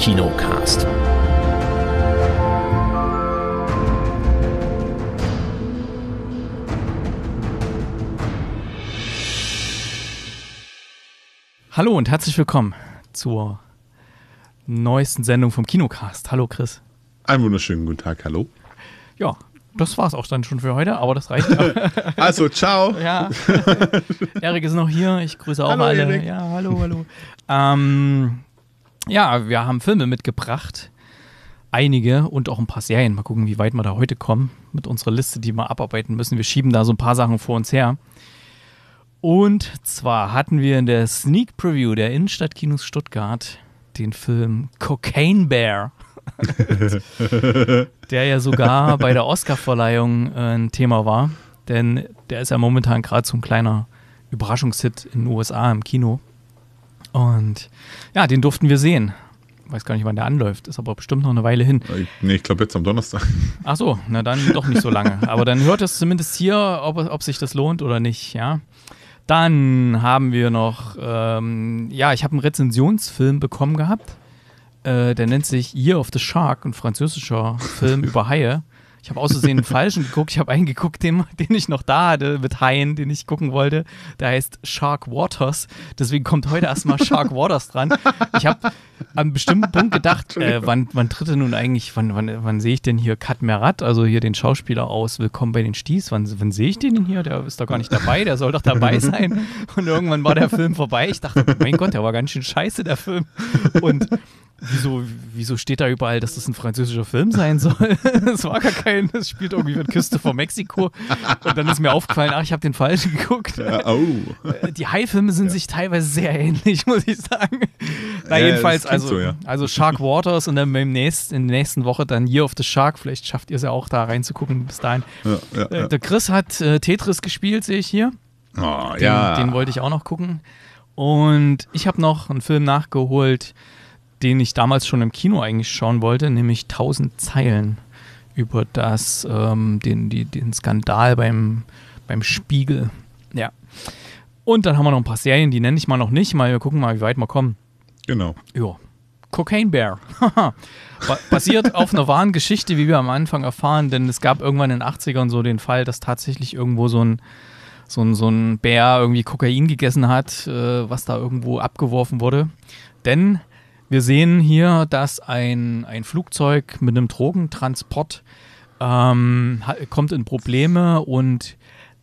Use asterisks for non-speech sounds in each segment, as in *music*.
Kinocast. Hallo und herzlich willkommen zur neuesten Sendung vom Kinocast. Hallo Chris. Einen wunderschönen guten Tag, hallo. Ja, das war's auch dann schon für heute, aber das reicht. Ja. *laughs* also, ciao. Ja. *laughs* Erik ist noch hier. Ich grüße auch hallo, alle. Erik. Ja, hallo, hallo. ähm, ja, wir haben Filme mitgebracht. Einige und auch ein paar Serien. Mal gucken, wie weit wir da heute kommen mit unserer Liste, die wir abarbeiten müssen. Wir schieben da so ein paar Sachen vor uns her. Und zwar hatten wir in der Sneak Preview der Innenstadtkinos Stuttgart den Film Cocaine Bear, *laughs* der ja sogar bei der Oscarverleihung äh, ein Thema war. Denn der ist ja momentan gerade so ein kleiner Überraschungshit in den USA im Kino. Und ja, den durften wir sehen. Weiß gar nicht, wann der anläuft. Ist aber bestimmt noch eine Weile hin. Äh, nee, ich glaube jetzt am Donnerstag. *laughs* Ach so, na dann doch nicht so lange. aber dann hört es zumindest hier, ob, ob sich das lohnt oder nicht, ja. Dann haben wir noch, ähm, ja, ich habe einen Rezensionsfilm bekommen gehabt. Äh, der nennt sich Year of the Shark, ein französischer Film *laughs* über Haie. Ich habe auszusehen den falschen geguckt. Ich habe einen geguckt, den, den ich noch da hatte, mit Haien, den ich gucken wollte. Der heißt Shark Waters. Deswegen kommt heute erstmal Shark Waters dran. Ich habe an bestimmten Punkt gedacht, äh, wann, wann tritt denn nun eigentlich, wann, wann, wann sehe ich denn hier Kat Merat, also hier den Schauspieler aus Willkommen bei den Sties, wann, wann sehe ich den denn hier? Der ist doch gar nicht dabei, der soll doch dabei *laughs* sein. Und irgendwann war der Film vorbei. Ich dachte, mein Gott, der war ganz schön scheiße, der Film. Und wieso, wieso steht da überall, dass das ein französischer Film sein soll? Es *laughs* war gar kein, das spielt irgendwie mit Küste vor Mexiko. Und dann ist mir aufgefallen, ach, ich habe den falschen geguckt. Ja, oh. Äh, Die Hai-Filme sind ja. sich teilweise sehr ähnlich, muss ich sagen. Na, ja, jedenfalls, also, so, ja. also Shark Waters und dann im nächsten, in der nächsten Woche dann Year of the Shark. Vielleicht schafft ihr es ja auch da reinzugucken bis dahin. Ja, äh, der Chris hat äh, Tetris gespielt, sehe ich hier. Oh, den, ja. den wollte ich auch noch gucken. Und ich habe noch einen Film nachgeholt, den ich damals schon im Kino eigentlich schauen wollte, nämlich 1000 Zeilen über das, ähm, den, die, den Skandal beim, beim Spiegel. Ja. Und dann haben wir noch ein paar Serien, die nenne ich mal noch nicht, mal wir gucken mal, wie weit wir kommen. Genau. Ja. Cocaine Bear. *laughs* Basiert auf einer wahren Geschichte, wie wir am Anfang erfahren, denn es gab irgendwann in den 80ern so den Fall, dass tatsächlich irgendwo so ein, so ein, so ein Bär irgendwie Kokain gegessen hat, äh, was da irgendwo abgeworfen wurde. Denn wir sehen hier, dass ein, ein Flugzeug mit einem Drogentransport ähm, kommt in Probleme und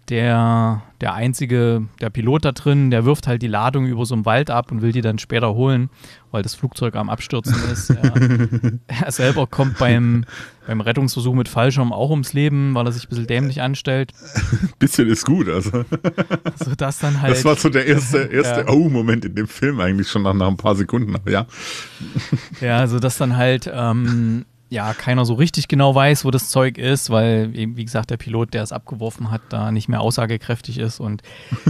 der, der einzige, der Pilot da drin, der wirft halt die Ladung über so einen Wald ab und will die dann später holen, weil das Flugzeug am Abstürzen ist. er, *laughs* er, selber kommt beim, beim Rettungsversuch mit Fallschirm auch ums Leben, weil er sich ein bisschen dämlich anstellt. *laughs* Bisschen ist gut, also. So das dann halt. Das war halt so der erste, *laughs* erste ja. Oh-Moment in dem Film eigentlich schon nach, nach ein paar Sekunden, aber ja. Ja, also das dann halt. Ähm, ja keiner so richtig genau weiß, wo das Zeug ist, weil wie gesagt, der Pilot, der es abgeworfen hat, da nicht mehr aussagekräftig ist. Und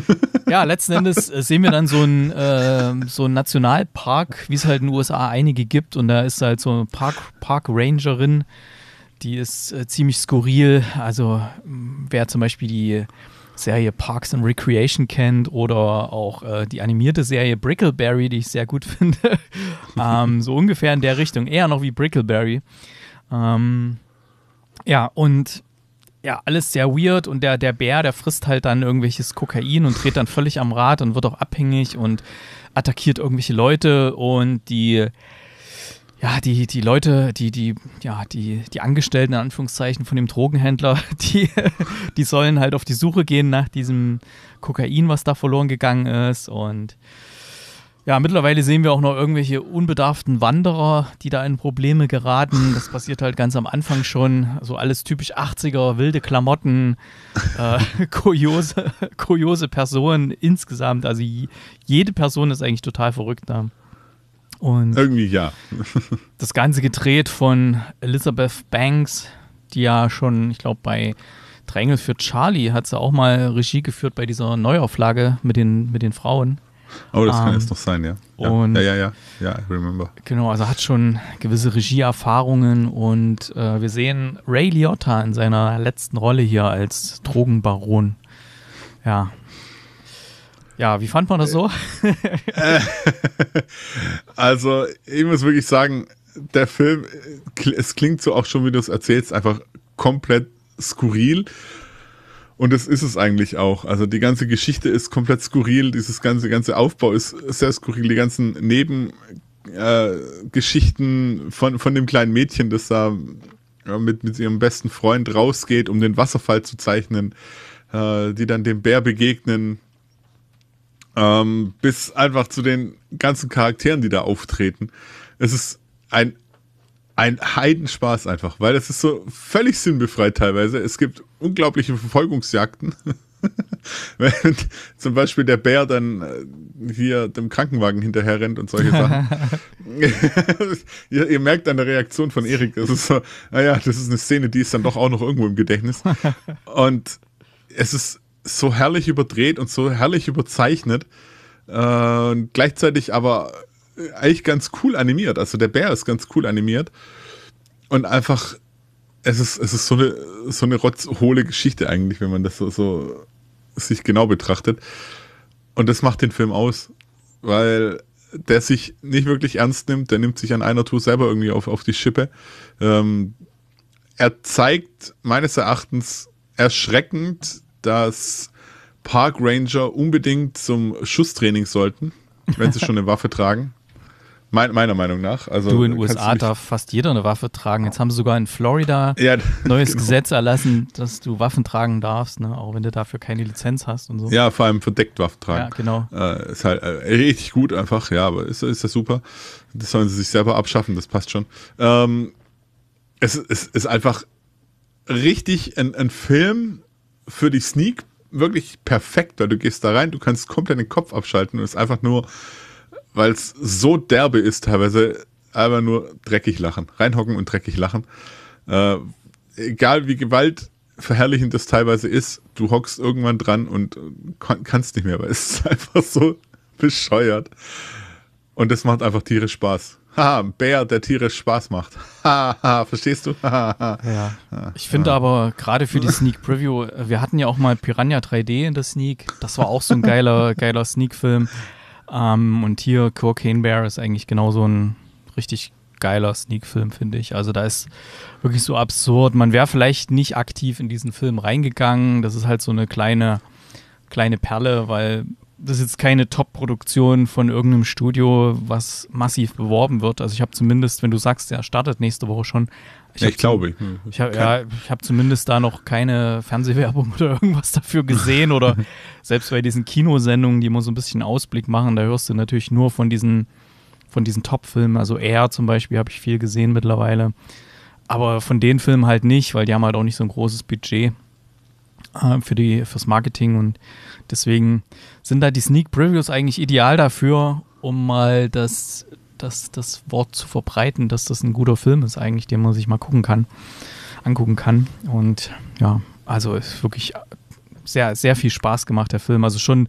*laughs* ja, letzten Endes äh, sehen wir dann so einen äh, so einen Nationalpark, wie es halt in den USA einige gibt. Und da ist halt so eine Park, Park Rangerin, die ist äh, ziemlich skurril. Also, wer zum Beispiel die Serie Parks and Recreation kennt oder auch äh, die animierte Serie Brickleberry, die ich sehr gut *laughs* finde. ähm, so ungefähr in der Richtung, eher noch wie Brickleberry. Ähm, ja, und ja, alles sehr weird und der, der Bär, der frisst halt dann irgendwelches Kokain und dreht dann völlig am Rad und wird auch abhängig und attackiert irgendwelche Leute und die ja, die, die Leute, die, die, ja, die, die Angestellten in Anführungszeichen von dem Drogenhändler, *laughs* die, die sollen halt auf die Suche gehen nach diesem Kokain, was da verloren gegangen ist. Und ja, mittlerweile sehen wir auch noch irgendwelche unbedarften Wanderer, die da in Probleme geraten. Das passiert halt ganz am Anfang schon. So alles typisch 80er, wilde Klamotten, äh, *laughs* kuriose, kuriose Personen insgesamt. Also jede Person ist eigentlich total verrückt da. Ne? Und Irgendwie ja. *laughs* das Ganze gedreht von Elizabeth Banks, die ja schon, ich glaube, bei Drängel für Charlie hat sie auch mal Regie geführt bei dieser Neuauflage mit den, mit den Frauen. Oh, das um, kann ähm, jetzt doch sein, ja. Ja, und, ja, ja, ja, ja, remember. Genau, also hat schon gewisse Regieerfahrungen und äh, wir sehen Ray Liotta in seiner letzten Rolle hier als Drogenbaron. Ja, ja, wie fand man das so? Äh, *laughs* also, ich muss wirklich sagen, der Film, äh, es klingt so auch schon, wie du es erzählst, einfach komplett skurril. Und das ist es eigentlich auch. Also die ganze Geschichte ist komplett skurril, dieses ganze, ganze Aufbau ist sehr skurril, die ganzen Nebengeschichten äh, von, von dem kleinen Mädchen, das da mit, mit ihrem besten Freund rausgeht, um den Wasserfall zu zeichnen, äh, die dann dem Bär begegnen, ähm, bis einfach zu den ganzen Charakteren, die da auftreten. Es ist ein, ein Heidenspaß einfach, weil es ist so völlig sinnbefreit teilweise. Es gibt unglaubliche Verfolgungsjagden. *laughs* Wenn zum Beispiel der Bär dann äh, hier dem Krankenwagen hinterher rennt und solche Sachen. *laughs* ihr, ihr, merkt an der Reaktion von Erik, das ist so, naja, das ist eine Szene, die ist dann doch auch noch irgendwo im Gedächtnis. *laughs* Und es ist so herrlich überdreht und so herrlich überzeichnet. Äh, gleichzeitig aber eigentlich ganz cool animiert. Also der Bär ist ganz cool animiert. Und einfach, es ist, es ist so eine, so eine rotzhohle Geschichte eigentlich, wenn man das so, so sich genau betrachtet. Und das macht den Film aus, weil der sich nicht wirklich ernst nimmt, der nimmt sich an einer Tour selber irgendwie auf, auf die Schippe. Ähm, er zeigt meines Erachtens erschreckend dass Park Ranger unbedingt zum Schusstraining sollten, wenn sie schon eine Waffe tragen. Me meiner Meinung nach. Also, du in den USA darf fast jeder eine Waffe tragen. Jetzt haben sie sogar in Florida ja, neues genau. Gesetz erlassen, dass du Waffen tragen darfst, ne? auch wenn du dafür keine Lizenz hast und so. Ja, vor allem verdeckt Waffen tragen. Ja, genau. Äh, ist halt äh, richtig gut einfach, ja, aber ist, ist das super. Das sollen sie sich selber abschaffen, das passt schon. Ähm, es, es ist einfach richtig ein, ein Film, für die Sneak wirklich perfekt, weil du gehst da rein, du kannst komplett den Kopf abschalten und es einfach nur, weil es so derbe ist teilweise, einfach nur dreckig lachen. Reinhocken und dreckig lachen. Äh, egal wie gewaltverherrlichend das teilweise ist, du hockst irgendwann dran und kannst nicht mehr, weil es ist *laughs* einfach so bescheuert. Und das macht einfach tierisch Spaß. Haha, Bär, der Tiere Spaß macht. Haha, verstehst du? ja. Ich finde aber gerade für die Sneak Preview, äh, wir hatten ja auch mal Piranha 3D in der Sneak. Das war auch so ein geiler, *laughs* geiler Sneak-Film. Ähm, und hier Cocaine Bear ist eigentlich genau so ein richtig geiler Sneak-Film, finde ich. Also da ist wirklich so absurd. Man wäre vielleicht nicht aktiv in diesen Film reingegangen. Das ist halt so eine kleine, kleine Perle, weil das ist jetzt keine Top-Produktion von irgendeinem Studio, was massiv beworben wird. Also ich habe zumindest, wenn du sagst, er startet nächste Woche schon. Ich, ja, ich glaube. Hm. Ich habe ja, hab zumindest da noch keine Fernsehwerbung *laughs* oder irgendwas dafür gesehen. oder *laughs* selbst bei diesen Kinosendungen, die immer so ein bisschen Ausblick machen, da hörst du natürlich nur von diesen, von diesen Top-Filmen. Also er zum Beispiel habe ich viel gesehen mittlerweile. Aber von den Filmen halt nicht, weil die haben halt auch nicht so ein großes Budget äh, für die, fürs Marketing und deswegen sind da die Sneak Previews eigentlich ideal dafür, um mal das, das, das Wort zu verbreiten, dass das ein guter Film ist eigentlich, den man sich mal gucken kann, angucken kann und ja, also ist wirklich sehr, sehr viel Spaß gemacht, der Film. Also schon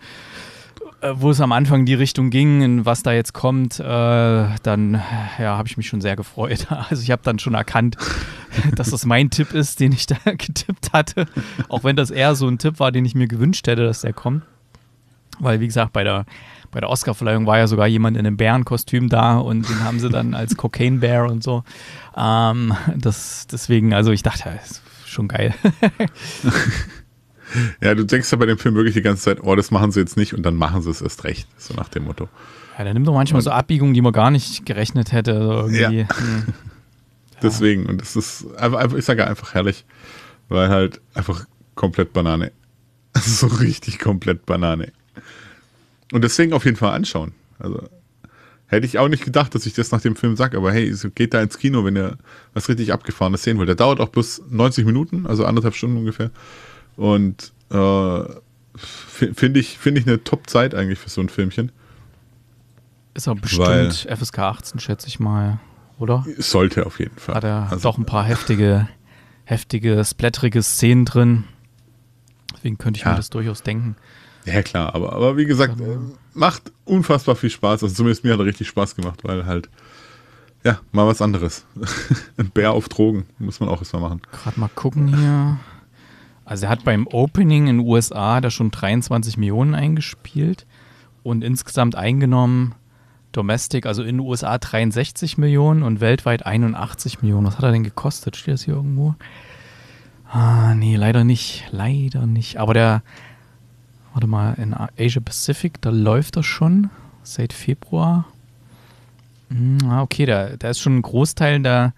äh, wo es am Anfang die Richtung ging, was da jetzt kommt, äh, dann ja, habe ich mich schon sehr gefreut. *laughs* Also ich habe dann schon erkannt, *laughs* dass das mein Tipp ist, den ich da *laughs* getippt hatte. Auch wenn das eher so ein Tipp war, den ich mir gewünscht hätte, dass der kommt. Weil, wie gesagt, bei der, bei der Oscarverleihung war ja sogar jemand in einem Bärenkostüm da und den haben sie dann als Cocaine Bear und so. Ähm, das, deswegen, also ich dachte, ja, ist schon geil. Ja, du denkst ja bei dem Film wirklich die ganze Zeit, oh, das machen sie jetzt nicht und dann machen sie es erst recht, so nach dem Motto. Ja, der nimmt doch manchmal und, so Abbiegungen, die man gar nicht gerechnet hätte. Also ja. ja. Hm. *laughs* Deswegen, und das ist einfach, ich sage einfach herrlich, weil halt einfach komplett Banane. *laughs* So richtig komplett Banane. Und deswegen auf jeden Fall anschauen. Also hätte ich auch nicht gedacht, dass ich das nach dem Film sage, aber hey, geht da ins Kino, wenn ihr was richtig Abgefahrenes sehen wollt. Der dauert auch bloß 90 Minuten, also anderthalb Stunden ungefähr. Und äh, finde ich, find ich eine Top-Zeit eigentlich für so ein Filmchen. Ist aber bestimmt Weil FSK 18, schätze ich mal, oder? Sollte auf jeden Fall. Hat er also, doch ein paar heftige, heftige, splatterige Szenen drin. Deswegen könnte ich ja. mir das durchaus denken. Ja, klar, aber, aber wie gesagt, also, macht unfassbar viel Spaß. Also zumindest mir hat er richtig Spaß gemacht, weil halt, ja, mal was anderes. *laughs* Ein Bär auf Drogen muss man auch erstmal machen. Gerade mal gucken hier. Also er hat beim Opening in den USA da schon 23 Millionen eingespielt und insgesamt eingenommen Domestic, also in den USA 63 Millionen und weltweit 81 Millionen. Was hat er denn gekostet? Steht das hier irgendwo? Ah, nee, leider nicht. Leider nicht. Aber der, warte mal, in Asia Pacific, da läuft er schon seit Februar. Hm, ah, okay, da, da ist schon ein Großteil der,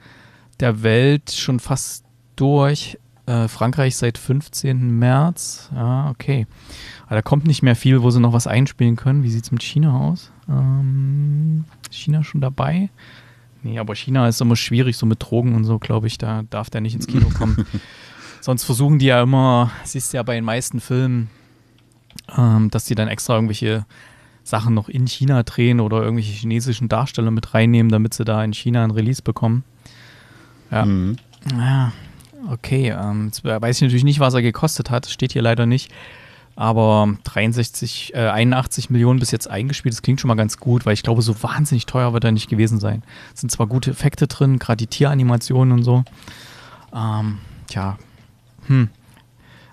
der Welt schon fast durch. Äh, Frankreich seit 15. März. Ah, okay. Aber da kommt nicht mehr viel, wo sie noch was einspielen können. Wie sieht es mit China aus? Ähm, China schon dabei? Nee, aber China ist immer schwierig, so mit Drogen und so, glaube ich. Da darf der nicht ins Kino *laughs* kommen. Sonst versuchen die ja immer, siehst du ja bei den meisten Filmen, ähm, dass die dann extra irgendwelche Sachen noch in China drehen oder irgendwelche chinesischen Darsteller mit reinnehmen, damit sie da in China ein Release bekommen. Ja. Mhm. Ja, Okay, ähm, jetzt weiß ich natürlich nicht, was er gekostet hat, steht hier leider nicht. Aber 63, äh, 81 Millionen bis jetzt eingespielt, das klingt schon mal ganz gut, weil ich glaube, so wahnsinnig teuer wird er nicht gewesen sein. Es sind zwar gute Effekte drin, gerade die Tieranimationen und so. Ähm, tja, hm.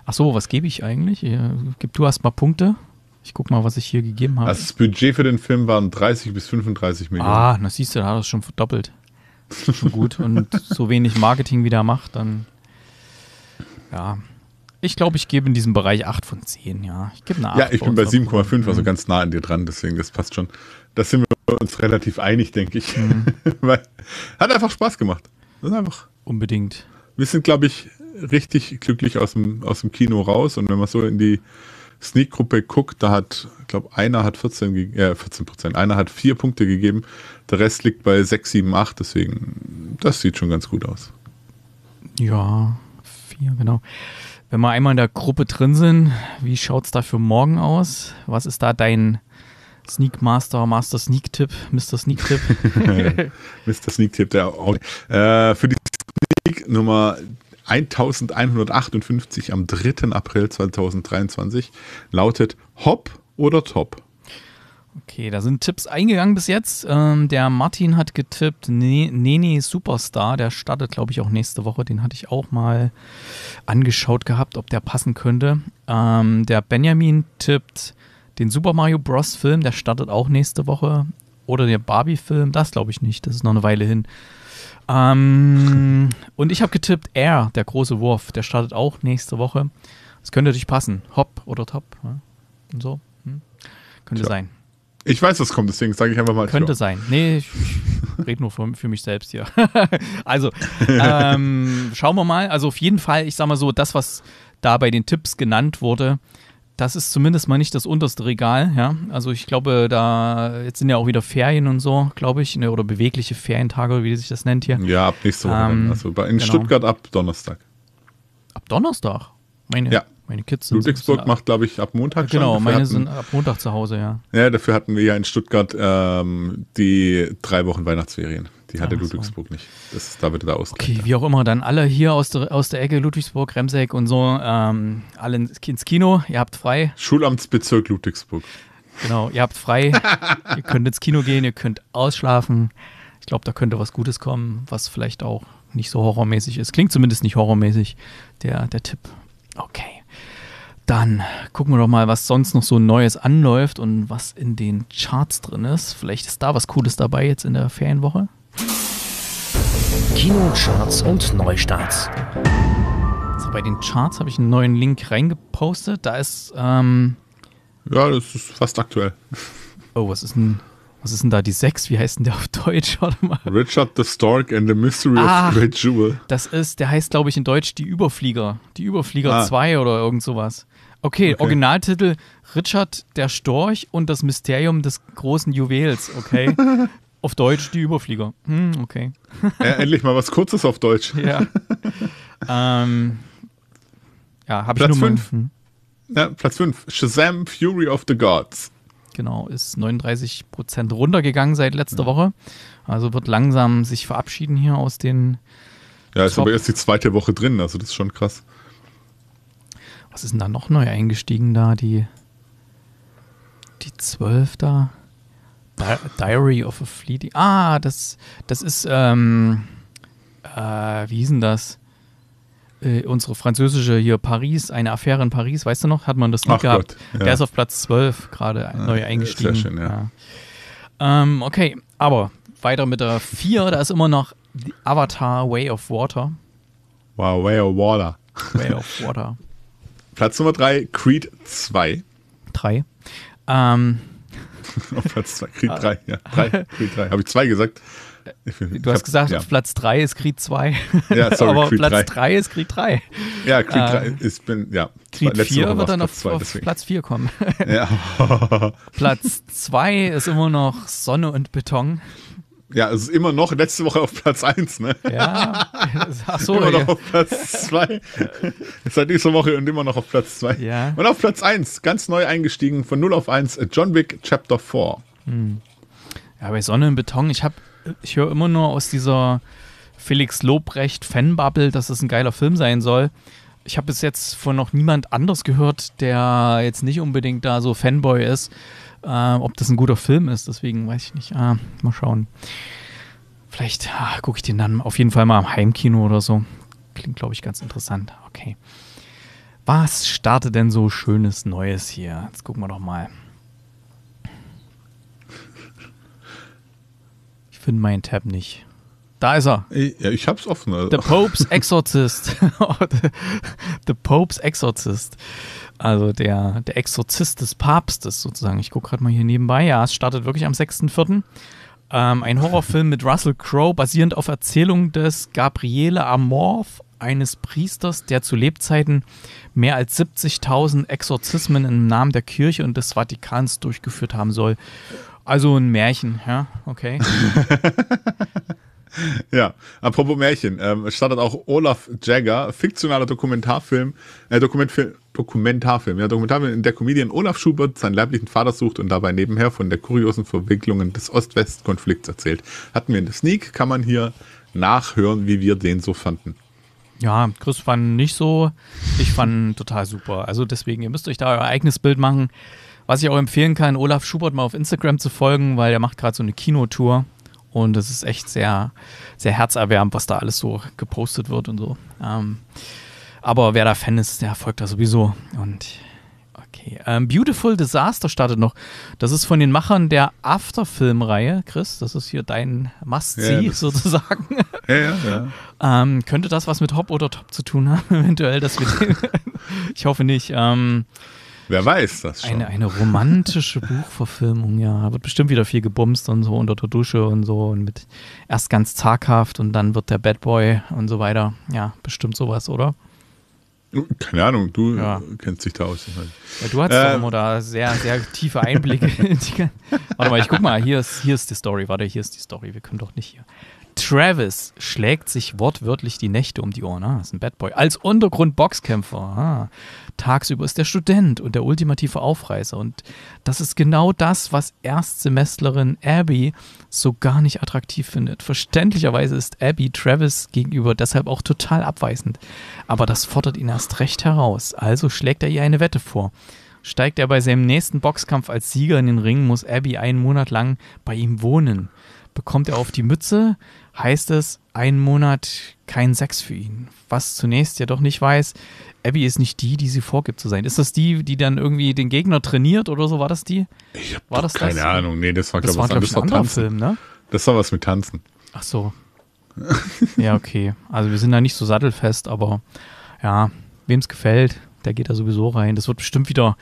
Ach so, was gebe ich eigentlich? Äh, gib du erstmal Punkte. Ich guck mal, was ich hier gegeben habe. Das Budget für den Film waren 30 bis 35 Millionen. Ah, na siehst du, da hat er es schon verdoppelt. schon gut. Und so wenig Marketing wie der macht, dann ja. Ich glaube, ich gebe in diesem Bereich 8 von 10, ja. Ich gebe eine 8. Ja, ich bin bei 7,5, also mhm. ganz nah an dir dran, deswegen das passt schon. Da sind wir uns relativ einig, denke ich. Mhm. *laughs* hat einfach Spaß gemacht. Das ist einfach. Unbedingt. Wir sind, glaube ich, richtig glücklich aus dem, aus dem Kino raus. Und wenn man so in die Sneak-Gruppe guckt, da hat, ich glaube, einer hat 14, äh, 14 Prozent, einer hat vier Punkte gegeben, der Rest liegt bei 6, 7, 8, deswegen, das sieht schon ganz gut aus. Ja, vier, genau. Wenn wir einmal in der Gruppe drin sind, wie schaut es da für morgen aus? Was ist da dein Sneak Master, Master Sneak Tipp, Mr. Sneak Tipp? *laughs* Mr. Sneak Tipp, der auch. Äh, für die Sneak Nummer 1158 am 3. April 2023 lautet Hop oder Top? Okay, da sind Tipps eingegangen bis jetzt. Ähm, der Martin hat getippt, ne Nene Superstar, der startet, glaube ich, auch nächste Woche. Den hatte ich auch mal angeschaut gehabt, ob der passen könnte. Ähm, der Benjamin tippt den Super Mario Bros. Film, der startet auch nächste Woche. Oder der Barbie-Film, das glaube ich nicht, das ist noch eine Weile hin. Ähm, und ich habe getippt Air, der große Wurf, der startet auch nächste Woche. Das könnte natürlich passen. Hopp oder Top. Ja? Ne? Und so. Hm? Könnte Tja. sein. Ich weiß, was kommt, deswegen sage ich einfach mal. Könnte sein. Nee, ich, ich rede nur für, für, mich selbst hier. *laughs* also, *laughs* ähm, schauen wir mal. Also, auf jeden Fall, ich sage mal so, das, was da bei den Tipps genannt wurde, das ist zumindest mal nicht das unterste Regal, ja. Also ich glaube, da jetzt sind ja auch wieder Ferien und so, glaube ich, ne, oder bewegliche Ferientage, wie sich das nennt hier. Ja, ab nächste Woche. Ähm, also in genau. Stuttgart ab Donnerstag. Ab Donnerstag? Meine. Ja, meine Kids sind Ludwigsburg macht, glaube ich, ab Montag genau, schon. Genau, meine hatten, sind ab Montag zu Hause, ja. Ja, dafür hatten wir ja in Stuttgart ähm, die drei Wochen Weihnachtsferien. Die hatte Ach, Ludwigsburg so. nicht. Das, da wird da ausgeglichen. Okay, wie auch immer, dann alle hier aus der, aus der Ecke, Ludwigsburg, Remseck und so, ähm, alle ins Kino, ihr habt frei. Schulamtsbezirk Ludwigsburg. Genau, ihr habt frei, *laughs* ihr könnt ins Kino gehen, ihr könnt ausschlafen. Ich glaube, da könnte was Gutes kommen, was vielleicht auch nicht so horrormäßig ist. Klingt zumindest nicht horrormäßig, der, der Tipp. Okay. Dann gucken wir doch mal, was sonst noch so Neues anläuft und was in den Charts drin ist. Vielleicht ist da was Cooles dabei jetzt in der Ferienwoche. Kinocharts und Neustarts. Also bei den Charts habe ich einen neuen Link reingepostet. Da ist. Ähm ja, das ist fast aktuell. Oh, was ist denn was ist denn da die 6? Wie heißt denn der auf Deutsch? *laughs* Warte mal. Richard the Stork and the Mystery ah, of Great Jewel. Das ist, der heißt, glaube ich, in Deutsch die Überflieger. Die Überflieger ah. 2 oder irgend sowas. Okay, okay, Originaltitel Richard der Storch und das Mysterium des großen Juwels, okay? *laughs* auf Deutsch die Überflieger. Hm, okay. ja, endlich mal was Kurzes auf Deutsch. *laughs* ja. Ähm, ja, habe ich nur mal. Hm. Ja, Platz 5. Shazam Fury of the Gods genau, ist 39 Prozent runtergegangen seit letzter ja. Woche. Also wird langsam sich verabschieden hier aus den. Ja, ist Top. aber erst die zweite Woche drin, also das ist schon krass. Was ist denn da noch neu eingestiegen da? Die, die 12 da? Di Diary of a Fleet. Ah, das, das ist, ähm, äh, wie hieß denn das? Äh, unsere französische hier Paris, eine Affäre in Paris, weißt du noch, hat man das nicht gehabt. Gott, ja. Der ist auf Platz 12 gerade neu eingestiegen. Sehr schön, ja. ja. Ähm, okay, aber weiter mit der 4, da ist immer noch Avatar Way of Water. Wow, Way of Water. Way of Water. *laughs* Platz Nummer 3, Creed 2. 3. Ähm, *laughs* auf Platz 2, Creed 3, ja. 3, *laughs* Creed 3. Habe ich 2 gesagt? Du hast gesagt, ja. auf Platz 3 ist Krieg 2. Ja, sorry, *laughs* Aber Creed Platz 3 ist Krieg 3. Ja, Krieg 3 ähm, ist, bin, ja. Creed 4 wird dann auf, Platz, auf Platz 4 kommen. *laughs* Ja. *laughs* Platz 2 ist immer noch Sonne und Beton. Ja, es ist immer noch letzte Woche auf Platz 1, ne? Ja. Ach so, immer noch auf Platz 2. Seit nächster Woche und immer noch auf Platz 2. Ja. Und auf Platz 1, ganz neu eingestiegen, von 0 auf 1, John Wick Chapter 4. Hm. Ja, bei Sonne und Beton, ich habe ich höre immer nur aus dieser Felix Lobrecht Fanbubble, dass es ein geiler Film sein soll. Ich habe bis jetzt von noch niemand anders gehört, der jetzt nicht unbedingt da so Fanboy ist, äh, ob das ein guter Film ist. Deswegen weiß ich nicht. Ah, mal schauen. Vielleicht ah, gucke ich den dann auf jeden Fall mal am Heimkino oder so. Klingt, glaube ich, ganz interessant. Okay. Was startet denn so schönes Neues hier? Jetzt gucken wir doch mal. finde meinen Tab nicht. Da ist er. Ja, ich hab's offen. Also. The Pope's *laughs* Exorcist. *laughs* The Pope's Exorcist. Also der, der Exorzist des Papstes sozusagen. Ich gucke gerade mal hier nebenbei. Ja, es startet wirklich am 6.4. Ähm, ein Horrorfilm mit Russell Crowe, basierend auf Erzählung des Gabriele Amorph, eines Priesters, der zu Lebzeiten mehr als 70.000 Exorzismen im Namen der Kirche und des Vatikans durchgeführt haben soll. Also ein Märchen, ja, okay. *laughs* ja, apropos Märchen, ähm, startet auch Olaf Jagger, fiktionaler Dokumentarfilm, äh, Dokumentfilm, Dokumentarfilm, ja, Dokumentarfilm, in der Comedian Olaf Schubert seinen leiblichen Vater sucht und dabei nebenher von der kuriosen Verwicklungen des Ost-West-Konflikts erzählt. Hatten wir in der Sneak, kann man hier nachhören, wie wir den so fanden. Ja, Chris fand nicht so. Ich fand total super. Also deswegen, ihr müsst euch da euer eigenes Bild machen. Was ich auch empfehlen kann, Olaf Schubert mal auf Instagram zu folgen, weil er macht gerade so eine Kinotour und es ist echt sehr, sehr herzerwärmend, was da alles so gepostet wird und so. Ähm, aber wer da Fan ist, der folgt da sowieso. Und okay. Ähm, Beautiful Disaster startet noch. Das ist von den Machern der Afterfilm-Reihe, Chris. Das ist hier dein Must-See ja, sozusagen. Ja, ja, ja. Ähm, könnte das was mit Hop oder Top zu tun haben, *laughs* eventuell? Dass wir *laughs* ich hoffe nicht. Ähm, Wer weiß das schon. Eine, eine romantische Buchverfilmung, ja. Da Wird bestimmt wieder viel gebumst und so unter der Dusche und so und mit erst ganz zaghaft und dann wird der Bad Boy und so weiter. Ja, bestimmt sowas, oder? Keine Ahnung, du ja. kennst dich da aus. Ja, du hast äh, immer da sehr, sehr tiefe Einblicke. warte mal, ich guck mal, hier ist, hier ist die Story. Warte, hier ist die Story. Wir können doch nicht hier. Travis schlägt sich wortwörtlich die Nächte um die Ohren. Ah, ist ein Bad Boy. Als Untergrund-Boxkämpfer. Ah, tagsüber ist der Student und der ultimative Aufreißer. Und das ist genau das, was Erstsemestlerin Abby so gar nicht attraktiv findet. Verständlicherweise ist Abby Travis gegenüber deshalb auch total abweisend. Aber das fordert ihn erst recht heraus. Also schlägt er ihr eine Wette vor. Steigt er bei seinem nächsten Boxkampf als Sieger in den Ring, muss Abby einen Monat lang bei ihm wohnen bekommt er auf die Mütze, heißt es, einen Monat kein Sex für ihn. Was zunächst ja doch nicht weiß, Abby ist nicht die, die sie vorgibt zu sein. Ist das die, die dann irgendwie den Gegner trainiert oder so? War das die? Ich hab war das keine das? Ahnung. Nee, das war, glaube glaub ich, ein anderer Film, ne? Das war was mit Tanzen. Ach so. *laughs* ja, okay. Also wir sind da nicht so sattelfest, aber ja, wem es gefällt, der geht da sowieso rein. Das wird bestimmt wieder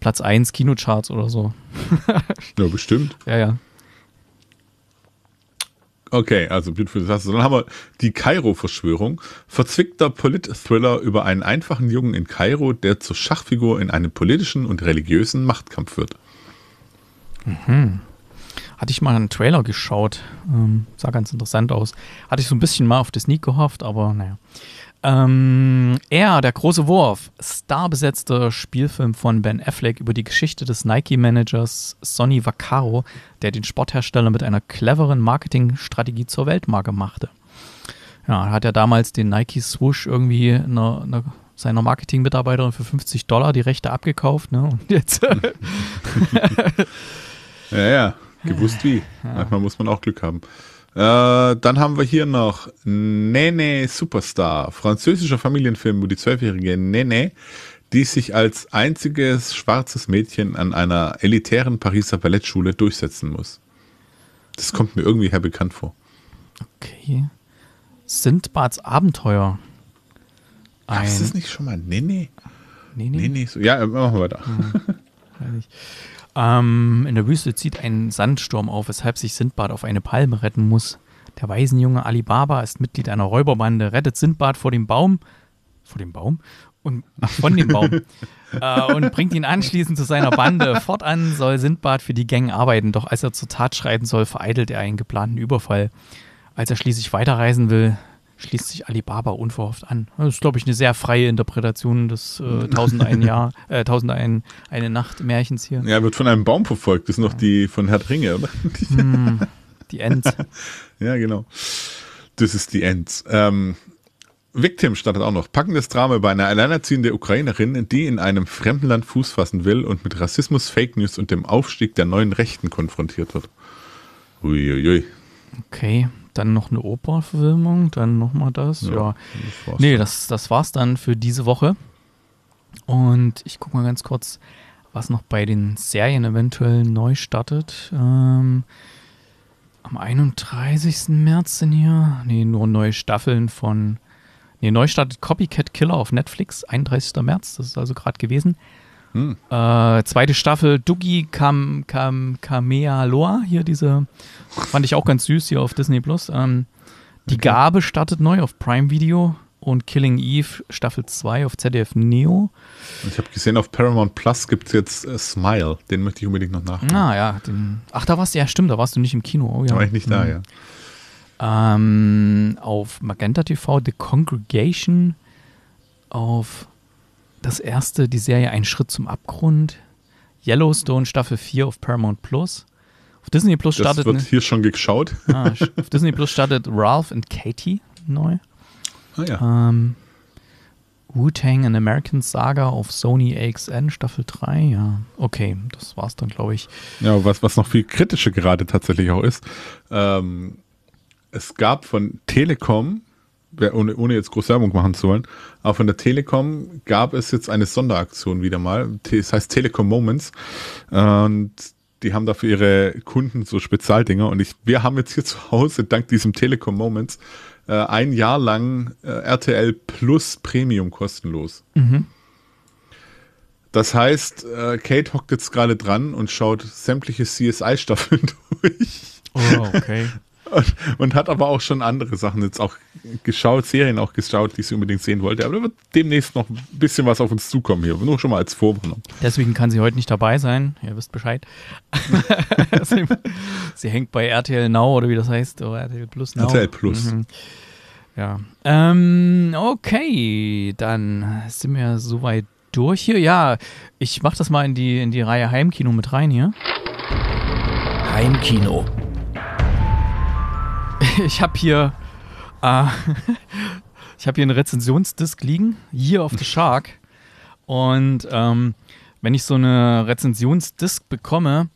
Platz 1 Kinocharts oder so. *laughs* ja, bestimmt. Ja, ja. Okay, also Beautiful Disaster. Dann haben wir die Kairo-Verschwörung. Verzwickter Polit-Thriller über einen einfachen Jungen in Kairo, der zur Schachfigur in einem politischen und religiösen Machtkampf wird. Mhm. Hatte ich mal einen Trailer geschaut. Ähm, sah ganz interessant aus. Hatte ich so ein bisschen mal auf das Disney gehofft, aber naja. Ähm, er, der große Wurf, starbesetzter Spielfilm von Ben Affleck über die Geschichte des Nike-Managers Sonny Vaccaro, der den Sporthersteller mit einer cleveren Marketingstrategie zur Weltmarke machte. Ja, hat er ja damals den Nike Swoosh irgendwie einer, einer seiner Marketingmitarbeiterin für 50 Dollar die Rechte abgekauft, ne? Und jetzt. *laughs* ja, ja, gewusst wie. Manchmal muss man auch Glück haben. Äh, dann haben wir hier noch Nene Superstar, französischer Familienfilm, wo die zwölfjährige Nene, die sich als einziges schwarzes Mädchen an einer elitären Pariser Ballettschule durchsetzen muss. Das kommt mir irgendwie her bekannt vor. Okay. Sindbads Abenteuer. Ein Ach, ist das nicht schon mal Nene? Nene? Nene. So, ja, machen wir weiter. Ja, ähm, in der Wüste zieht ein Sandsturm auf, weshalb sich Sindbad auf eine Palme retten muss. Der Waisenjunge Ali Baba ist Mitglied einer Räuberbande, rettet Sindbad vor dem Baum, vor dem Baum und von dem Baum *laughs* äh, und bringt ihn anschließend zu seiner Bande. Fortan soll Sindbad für die Gang arbeiten, doch als er zur Tat schreiten soll, vereitelt er einen geplanten Überfall. Als er schließlich weiterreisen will, schließt sich Alibaba unverhofft an. Das ist, glaube ich, eine sehr freie Interpretation des äh, *laughs* Tausendein Jahr, äh, Tausendein eine Nacht Märchens hier. Ja, wird von einem Baum verfolgt. Das ist noch ja. die von Herr Ringe, oder? Hm, *laughs* die Ends. *laughs* ja, genau. Das ist die Ends. Ähm, Victim startet auch noch. Packendes Drama bei einer alleinerziehenden Ukrainerin, die in einem fremden Land Fuß fassen will und mit Rassismus, Fake News und dem Aufstieg der neuen Rechten konfrontiert wird. Uiuiui. Okay dann noch eine Opernverfilmung, dann nochmal das. Ja, ja. Das nee, das, das war's dann für diese Woche. Und ich gucke mal ganz kurz, was noch bei den Serien eventuell neu startet. Ähm, am 31. März sind hier, nee, nur neue Staffeln von, nee, neu startet Copycat Killer auf Netflix, 31. März, das ist also gerade gewesen. Hm. Äh, zweite Staffel Dugi Kam, Kam, Kamealoa, hier diese, fand ich auch ganz süß hier auf Disney Plus. Ähm, die okay. Gabe startet neu auf Prime Video und Killing Eve Staffel 2 auf ZDF Neo. ich habe gesehen, auf Paramount Plus gibt es jetzt äh, Smile, den möchte ich unbedingt noch nachholen. Ah ja, den, ach da warst du, ja stimmt, da warst du nicht im Kino. Oh, ja. Da war ich nicht da, mhm. ja. Ähm, auf Magenta TV The Congregation, auf das erste, die Serie Ein Schritt zum Abgrund. Yellowstone Staffel 4 auf Paramount Plus. Auf Disney Plus startet. Das wird ne- hier schon geschaut. Ah, auf Disney Plus startet Ralph und Katie neu. Ah ja. Ähm, Wu-Tang and American Saga auf Sony AXN Staffel 3, ja. Okay, das war's dann, glaube ich. Ja, was, was noch viel kritischer gerade tatsächlich auch ist, ähm, es gab von Telekom ohne, ohne jetzt große Werbung machen zu wollen, aber von der Telekom gab es jetzt eine Sonderaktion wieder mal. Das heißt Telekom Moments. Und die haben dafür ihre Kunden so Spezialdinger. Und ich, wir haben jetzt hier zu Hause, dank diesem Telekom Moments, äh, ein Jahr lang äh, RTL Plus Premium kostenlos. Mhm. Das heißt, äh, Kate hockt jetzt gerade dran und schaut sämtliche CSI-Staffeln *laughs* durch. Oh, okay. Und, und, hat aber auch schon andere Sachen jetzt auch geschaut, Serien auch geschaut, die sie unbedingt sehen wollte. Aber da wird demnächst noch ein bisschen was auf uns zukommen hier. Nur schon mal als Vorwarnung. Deswegen kann sie heute nicht dabei sein. Ihr wisst Bescheid. *laughs* sie, sie, hängt bei RTL Now oder wie das heißt. Oh, RTL Plus Now. RTL Plus. Mhm. Ja. Ähm, okay, dann sind wir soweit durch hier. Ja, ich mach das mal in die, in die Reihe Heimkino mit rein hier. Heimkino *laughs* ich habe hier, äh, *laughs* ich hab hier einen Rezensionsdisk liegen, Year of the Shark. Und ähm, wenn ich so eine Rezensionsdisk bekomme,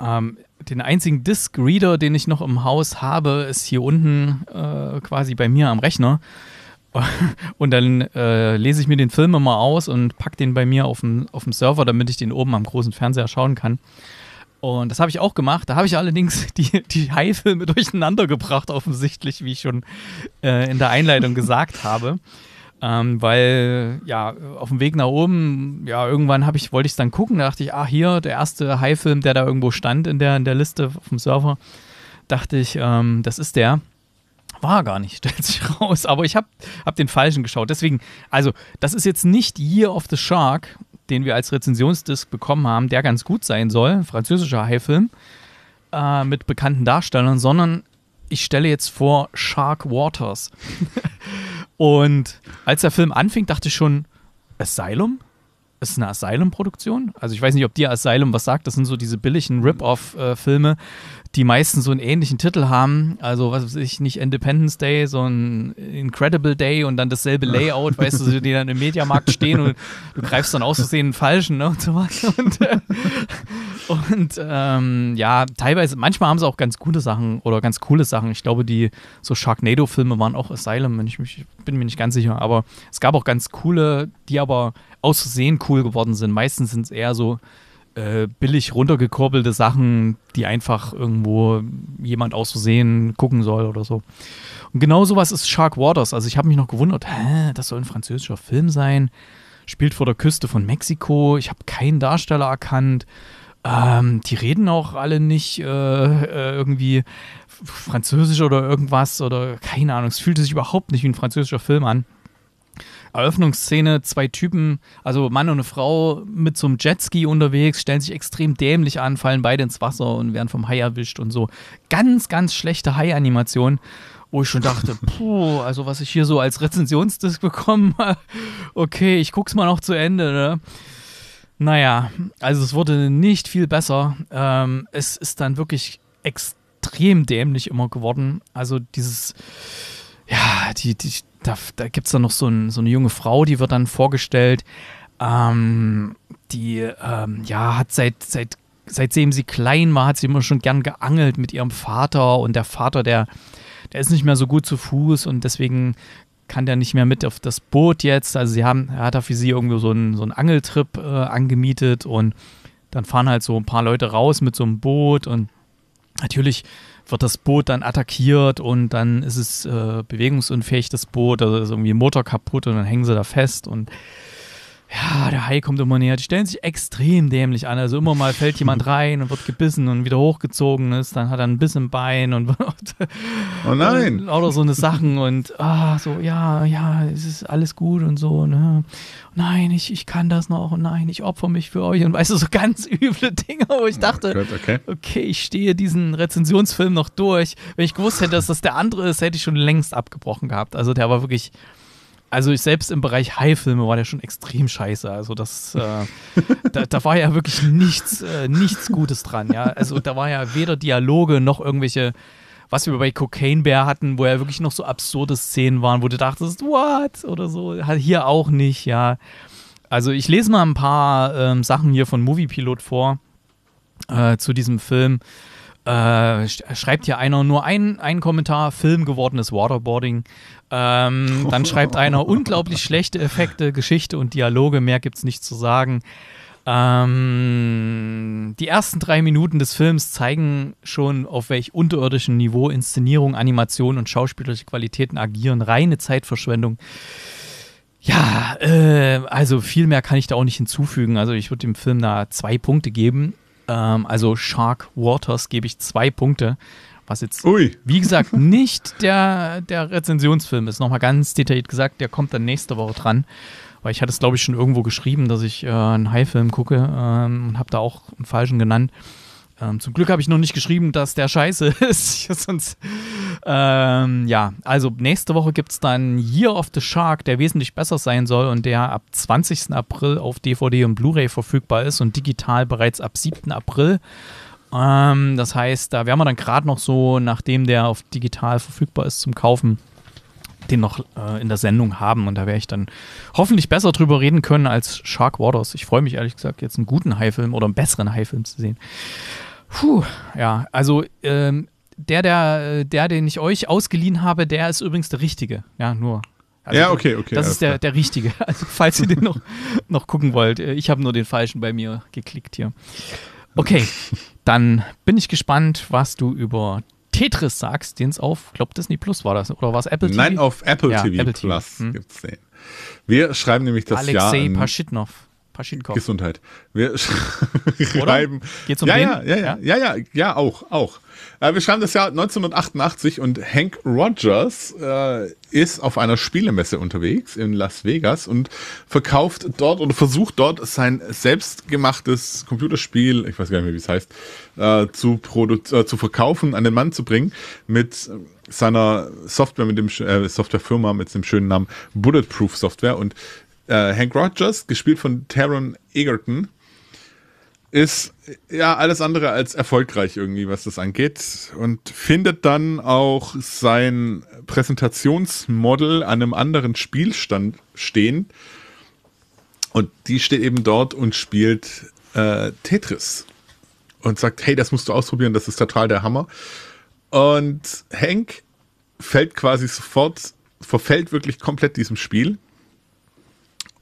ähm, den einzigen Disk-Reader, den ich noch im Haus habe, ist hier unten äh, quasi bei mir am Rechner. *laughs* Und dann äh, lese ich mir den Film immer aus und packe den bei mir auf dem Server, damit ich den oben am großen Fernseher schauen kann. Und das habe ich auch gemacht. Da habe ich allerdings *laughs* die, die Haifilme durcheinander gebracht, offensichtlich, wie ich schon äh, in der Einleitung *laughs* gesagt habe. Ähm, weil, ja, auf dem Weg nach oben, ja, irgendwann ich, wollte ich es dann gucken. Da dachte ich, ah, hier, der erste Haifilm, der da irgendwo stand in der, in der Liste auf dem Server, dachte ich, ähm, das ist der. War gar nicht, *laughs* stellt sich raus. Aber ich habe hab den falschen geschaut. Deswegen, also, das ist jetzt nicht Year of the Shark den wir als Rezensionsdisk bekommen haben, der ganz gut sein soll, französischer Haifilm, äh, mit bekannten Darstellern, sondern ich stelle jetzt vor Shark Waters. *laughs* und als der Film anfing, dachte ich schon, Asylum? Das ist eine Asylum-Produktion. Also ich weiß nicht, ob dir Asylum was sagt. Das sind so diese billigen Rip-Off-Filme, die meistens so einen ähnlichen Titel haben. Also, was weiß ich, nicht Independence Day, sondern Incredible Day und dann dasselbe Layout, weißt du, die dann im Mediamarkt stehen und du greifst dann aus Versehen einen falschen ne, und so was. Und, äh, und ähm, ja, teilweise, manchmal haben sie auch ganz gute Sachen oder ganz coole Sachen. Ich glaube, die so Sharknado-Filme waren auch Asylum, wenn ich mich, bin mir nicht ganz sicher. Aber es gab auch ganz coole, die aber aus Versehen cool cool geworden sind. Meistens sind es eher so äh, billig runtergekurbelte Sachen, die einfach irgendwo jemand aus Versehen gucken soll oder so. Und genau sowas ist Shark Waters. Also ich habe mich noch gewundert, hä, das soll ein französischer Film sein. Spielt vor der Küste von Mexiko. Ich habe keinen Darsteller erkannt. Ähm, die reden auch alle nicht äh, äh irgendwie Französisch oder irgendwas oder keine Ahnung. Es fühlte sich überhaupt nicht wie ein französischer Film an. Eröffnungsszene, zwei Typen, also Mann und eine Frau mit so einem Jetski unterwegs, stellen sich extrem dämlich an, fallen beide ins Wasser und werden vom Hai erwischt und so. Ganz, ganz schlechte Hai-Animation, wo ich schon dachte, *laughs* puh, also was ich hier so als Rezensionsdisk bekommen habe, okay, ich guck's mal noch zu Ende, ne? Naja, also es wurde nicht viel besser. Ähm, es ist dann wirklich extrem dämlich immer geworden. Also dieses, ja, die, die, da, da gibt es dann noch so, ein, so, eine junge Frau, die wird dann vorgestellt. Ähm, die ähm, ja, hat seit, seit, seitdem sie klein war, hat sie immer schon gern geangelt mit ihrem Vater und der Vater, der, der ist nicht mehr so gut zu Fuß und deswegen kann der nicht mehr mit auf das Boot jetzt. Also sie haben, er hat da für sie irgendwo so einen, so einen Angeltrip äh, angemietet und dann fahren halt so ein paar Leute raus mit so einem Boot und natürlich wird das Boot dann attackiert und dann ist es äh, bewegungsunfähig, das Boot, also ist irgendwie Motor kaputt und dann hängen sie da fest und ja, der Hai kommt immer näher. Die stellen sich extrem dämlich an. Also immer mal fällt jemand *laughs* rein und wird gebissen und wieder hochgezogen ist. Dann hat er ein Biss im Bein und, oh nein. Und lauter so eine Sachen und ah, so, ja, ja, es ist alles gut und so. Ne? Nein, ich, ich kann das noch und nein, ich opfer mich für euch. Und weißt du, so ganz *laughs* üble Dinge, wo ich oh dachte, okay. okay, ich stehe diesen Rezensionsfilm noch durch. Wenn ich gewusst hätte, dass das der andere ist, hätte ich schon längst abgebrochen gehabt. Also der war wirklich also ich selbst im Bereich High-Filme war der schon extrem scheiße. Also das, äh, *laughs* da, da, war ja wirklich nichts, äh, nichts Gutes dran. Ja, also da war ja weder Dialoge noch irgendwelche, was wir bei Cocaine Bear hatten, wo ja wirklich noch so absurde Szenen waren, wo du dachtest, what oder so. Hier auch nicht. Ja, also ich lese mal ein paar ähm, Sachen hier von Movie Pilot vor äh, zu diesem Film. Äh, schreibt hier einer nur einen, einen Kommentar, Film gewordenes Waterboarding. Ähm, dann schreibt einer unglaublich schlechte Effekte, Geschichte und Dialoge, mehr gibt es nicht zu sagen. Ähm, die ersten drei Minuten des Films zeigen schon, auf welch unterirdischem Niveau Inszenierung, Animation und schauspielerische Qualitäten agieren. Reine Zeitverschwendung. Ja, äh, also viel mehr kann ich da auch nicht hinzufügen. Also ich würde dem Film da zwei Punkte geben. Ähm, also Shark Waters gebe ich zwei Punkte. Was jetzt, Ui. wie gesagt, nicht der, der Rezensionsfilm ist. Nochmal ganz detailliert gesagt, der kommt dann nächste Woche dran. Weil ich hatte es, glaube ich, schon irgendwo geschrieben, dass ich äh, einen High-Film gucke ähm, und habe da auch einen falschen genannt. Ähm, zum Glück habe ich noch nicht geschrieben, dass der scheiße *laughs* ist. Sonst, ähm, ja, also nächste Woche gibt es dann Year of the Shark, der wesentlich besser sein soll und der ab 20. April auf DVD und Blu-ray verfügbar ist und digital bereits ab 7. April. Ähm, das heißt, da werden wir dann gerade noch so, nachdem der auf digital verfügbar ist zum Kaufen, den noch äh, in der Sendung haben. Und da werde ich dann hoffentlich besser drüber reden können als Shark Waters. Ich freue mich ehrlich gesagt, jetzt einen guten Haifilm oder einen besseren Haifilm zu sehen. Puh, ja, also ähm, der, der, äh, der, den ich euch ausgeliehen habe, der ist übrigens der richtige. Ja, nur. Also, ja, okay, okay. Das ist der, der richtige. *laughs* Also, falls ihr den noch, noch gucken wollt. Äh, ich habe nur den falschen bei mir geklickt hier. Okay, dann bin ich gespannt, was du über Tetris sagst, den es auf, glaub Disney Plus war das, oder war es Apple TV? Nein, auf Apple ja, TV Apple Plus hm. gibt es den. Wir schreiben nämlich das Alexei Jahr. Alexei Paschitnov. Paschinkov. Gesundheit. Wir *laughs* schreiben. Geht's um ja, ja, ja, ja, ja, ja, ja, auch, auch. Äh, wir schreiben das Jahr 1988 und Hank Rogers äh, ist auf einer Spielemesse unterwegs in Las Vegas und verkauft dort oder versucht dort sein selbstgemachtes Computerspiel, ich weiß gar nicht mehr, wie es heißt, äh, zu, äh, zu verkaufen, an den Mann zu bringen mit seiner Software, mit dem äh, Softwarefirma mit dem schönen Namen Bulletproof Software und äh, Hank Rogers, gespielt von Taron Egerton, ist ja alles andere als erfolgreich irgendwie, was das angeht. Und findet dann auch sein Präsentationsmodel an einem anderen Spielstand stehen. Und die steht eben dort und spielt äh, Tetris. Und sagt, hey, das musst du ausprobieren, das ist total der Hammer. Und Hank fällt quasi sofort, verfällt wirklich komplett diesem Spiel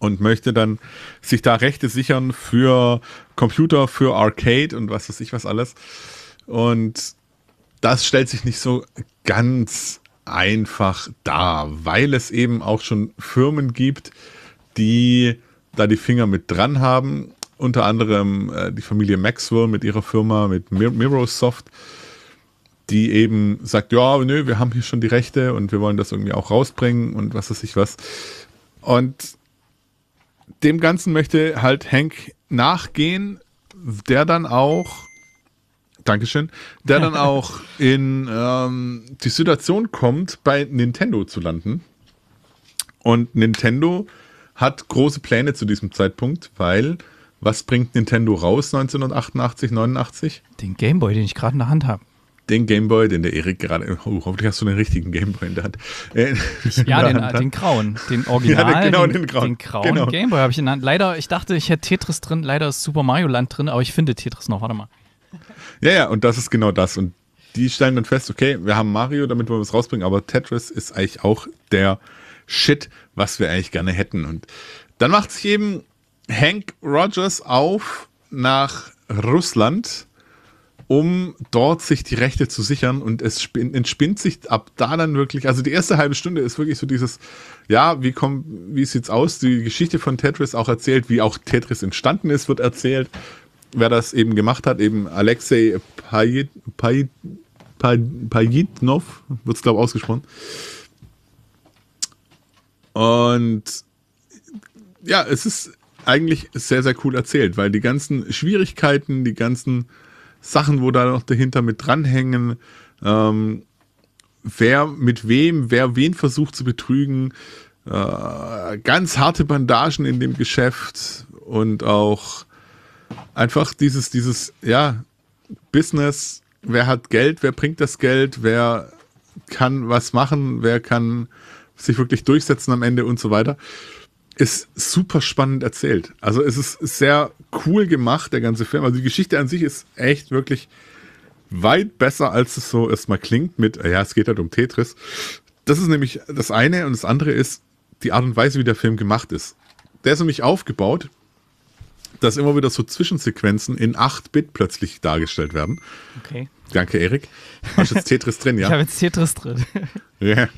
und möchte dann sich da Rechte sichern für Computer, für Arcade und was weiß ich was alles. Und das stellt sich nicht so ganz einfach dar, weil es eben auch schon Firmen gibt, die da die Finger mit dran haben. Unter anderem äh, die Familie Maxwell mit ihrer Firma, mit Mir Mirosoft, die eben sagt, ja, nö, wir haben hier schon die Rechte und wir wollen das irgendwie auch rausbringen und was weiß ich was. Und dem Ganzen möchte halt Hank nachgehen, der dann auch, Dankeschön, der dann *laughs* auch in ähm, die Situation kommt, bei Nintendo zu landen. Und Nintendo hat große Pläne zu diesem Zeitpunkt, weil was bringt Nintendo raus 1988, 89? Den Gameboy, den ich gerade in der Hand habe den Gameboy, den der Erik gerade, oh, hoffentlich hast du den richtigen Gameboy in der Hand. Äh, ja, den, den, grauen, den originalen. *laughs* ja, den, genau, den, den grauen, den grauen genau. Gameboy habe ich in der Hand. Leider, ich dachte, ich hätte Tetris drin, leider ist Super Mario Land drin, aber ich finde Tetris noch, warte mal. Ja, ja, und das ist genau das. Und die stellen dann fest, okay, wir haben Mario, damit wir was rausbringen, aber Tetris ist eigentlich auch der Shit, was wir eigentlich gerne hätten. Und dann macht sich eben Hank Rogers auf nach Russland um dort sich die Rechte zu sichern und es entspinnt sich ab da dann wirklich, also die erste halbe Stunde ist wirklich so dieses, ja, wie kommt, wie sieht's aus? Die Geschichte von Tetris auch erzählt, wie auch Tetris entstanden ist, wird erzählt. Wer das eben gemacht hat, eben Alexei Pajitnov, wird es glaube ich ausgesprochen. Und ja, es ist eigentlich sehr, sehr cool erzählt, weil die ganzen Schwierigkeiten, die ganzen Sachen, wo da noch dahinter mit dranhängen. Ähm, wer mit wem, wer wen versucht zu betrügen. Äh, ganz harte Bandagen in dem Geschäft und auch einfach dieses, dieses, ja, Business. Wer hat Geld? Wer bringt das Geld? Wer kann was machen? Wer kann sich wirklich durchsetzen am Ende und so weiter ist super spannend erzählt. Also es ist sehr cool gemacht, der ganze Film. Also die Geschichte an sich ist echt wirklich weit besser, als es so erstmal klingt mit, ja, es geht halt um Tetris. Das ist nämlich das eine und das andere ist die Art und Weise, wie der Film gemacht ist. Der ist nämlich aufgebaut, dass immer wieder so Zwischensequenzen in 8-Bit plötzlich dargestellt werden. Okay. Danke, Erik. Hast jetzt Tetris drin, ja? *laughs* Ich habe jetzt Tetris drin. Ja.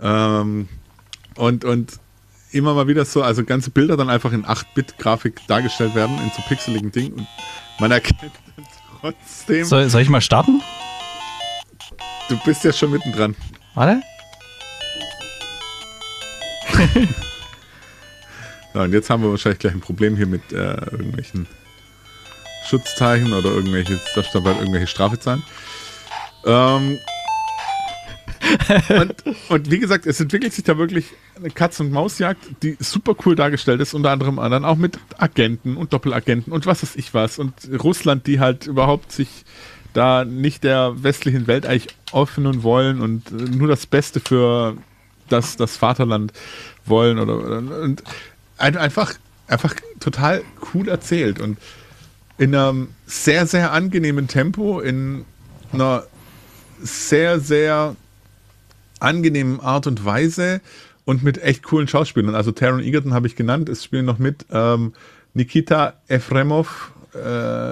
yeah. Ähm, und, und immer mal wieder so, also ganze Bilder dann einfach in 8-Bit-Grafik dargestellt werden, in so pixeligen Dingen und man erkennt *laughs* dann trotzdem. Soll, soll ich mal starten? Du bist ja schon mittendran. Warte. *laughs* ja, und jetzt haben wir wahrscheinlich gleich ein Problem hier mit äh, irgendwelchen Schutzzeichen oder irgendwelche, da stand halt irgendwelche Strafezahlen. Ähm, und, und, wie gesagt, es entwickelt sich da wirklich eine Katz- und Mausjagd, die super cool dargestellt ist, unter anderem anderen auch mit Agenten und Doppelagenten und was weiß ich was. Und Russland, die halt überhaupt sich da nicht der westlichen Welt eigentlich öffnen wollen und äh, nur das Beste für das, das Vaterland wollen oder, oder und einfach, einfach total cool erzählt und in einem sehr, sehr angenehmen Tempo, in einer sehr, sehr angenehmen Art und Weise und mit echt coolen Schauspielern. Also Taron Egerton habe ich genannt, es spielen noch mit ähm, Nikita Efremov, äh,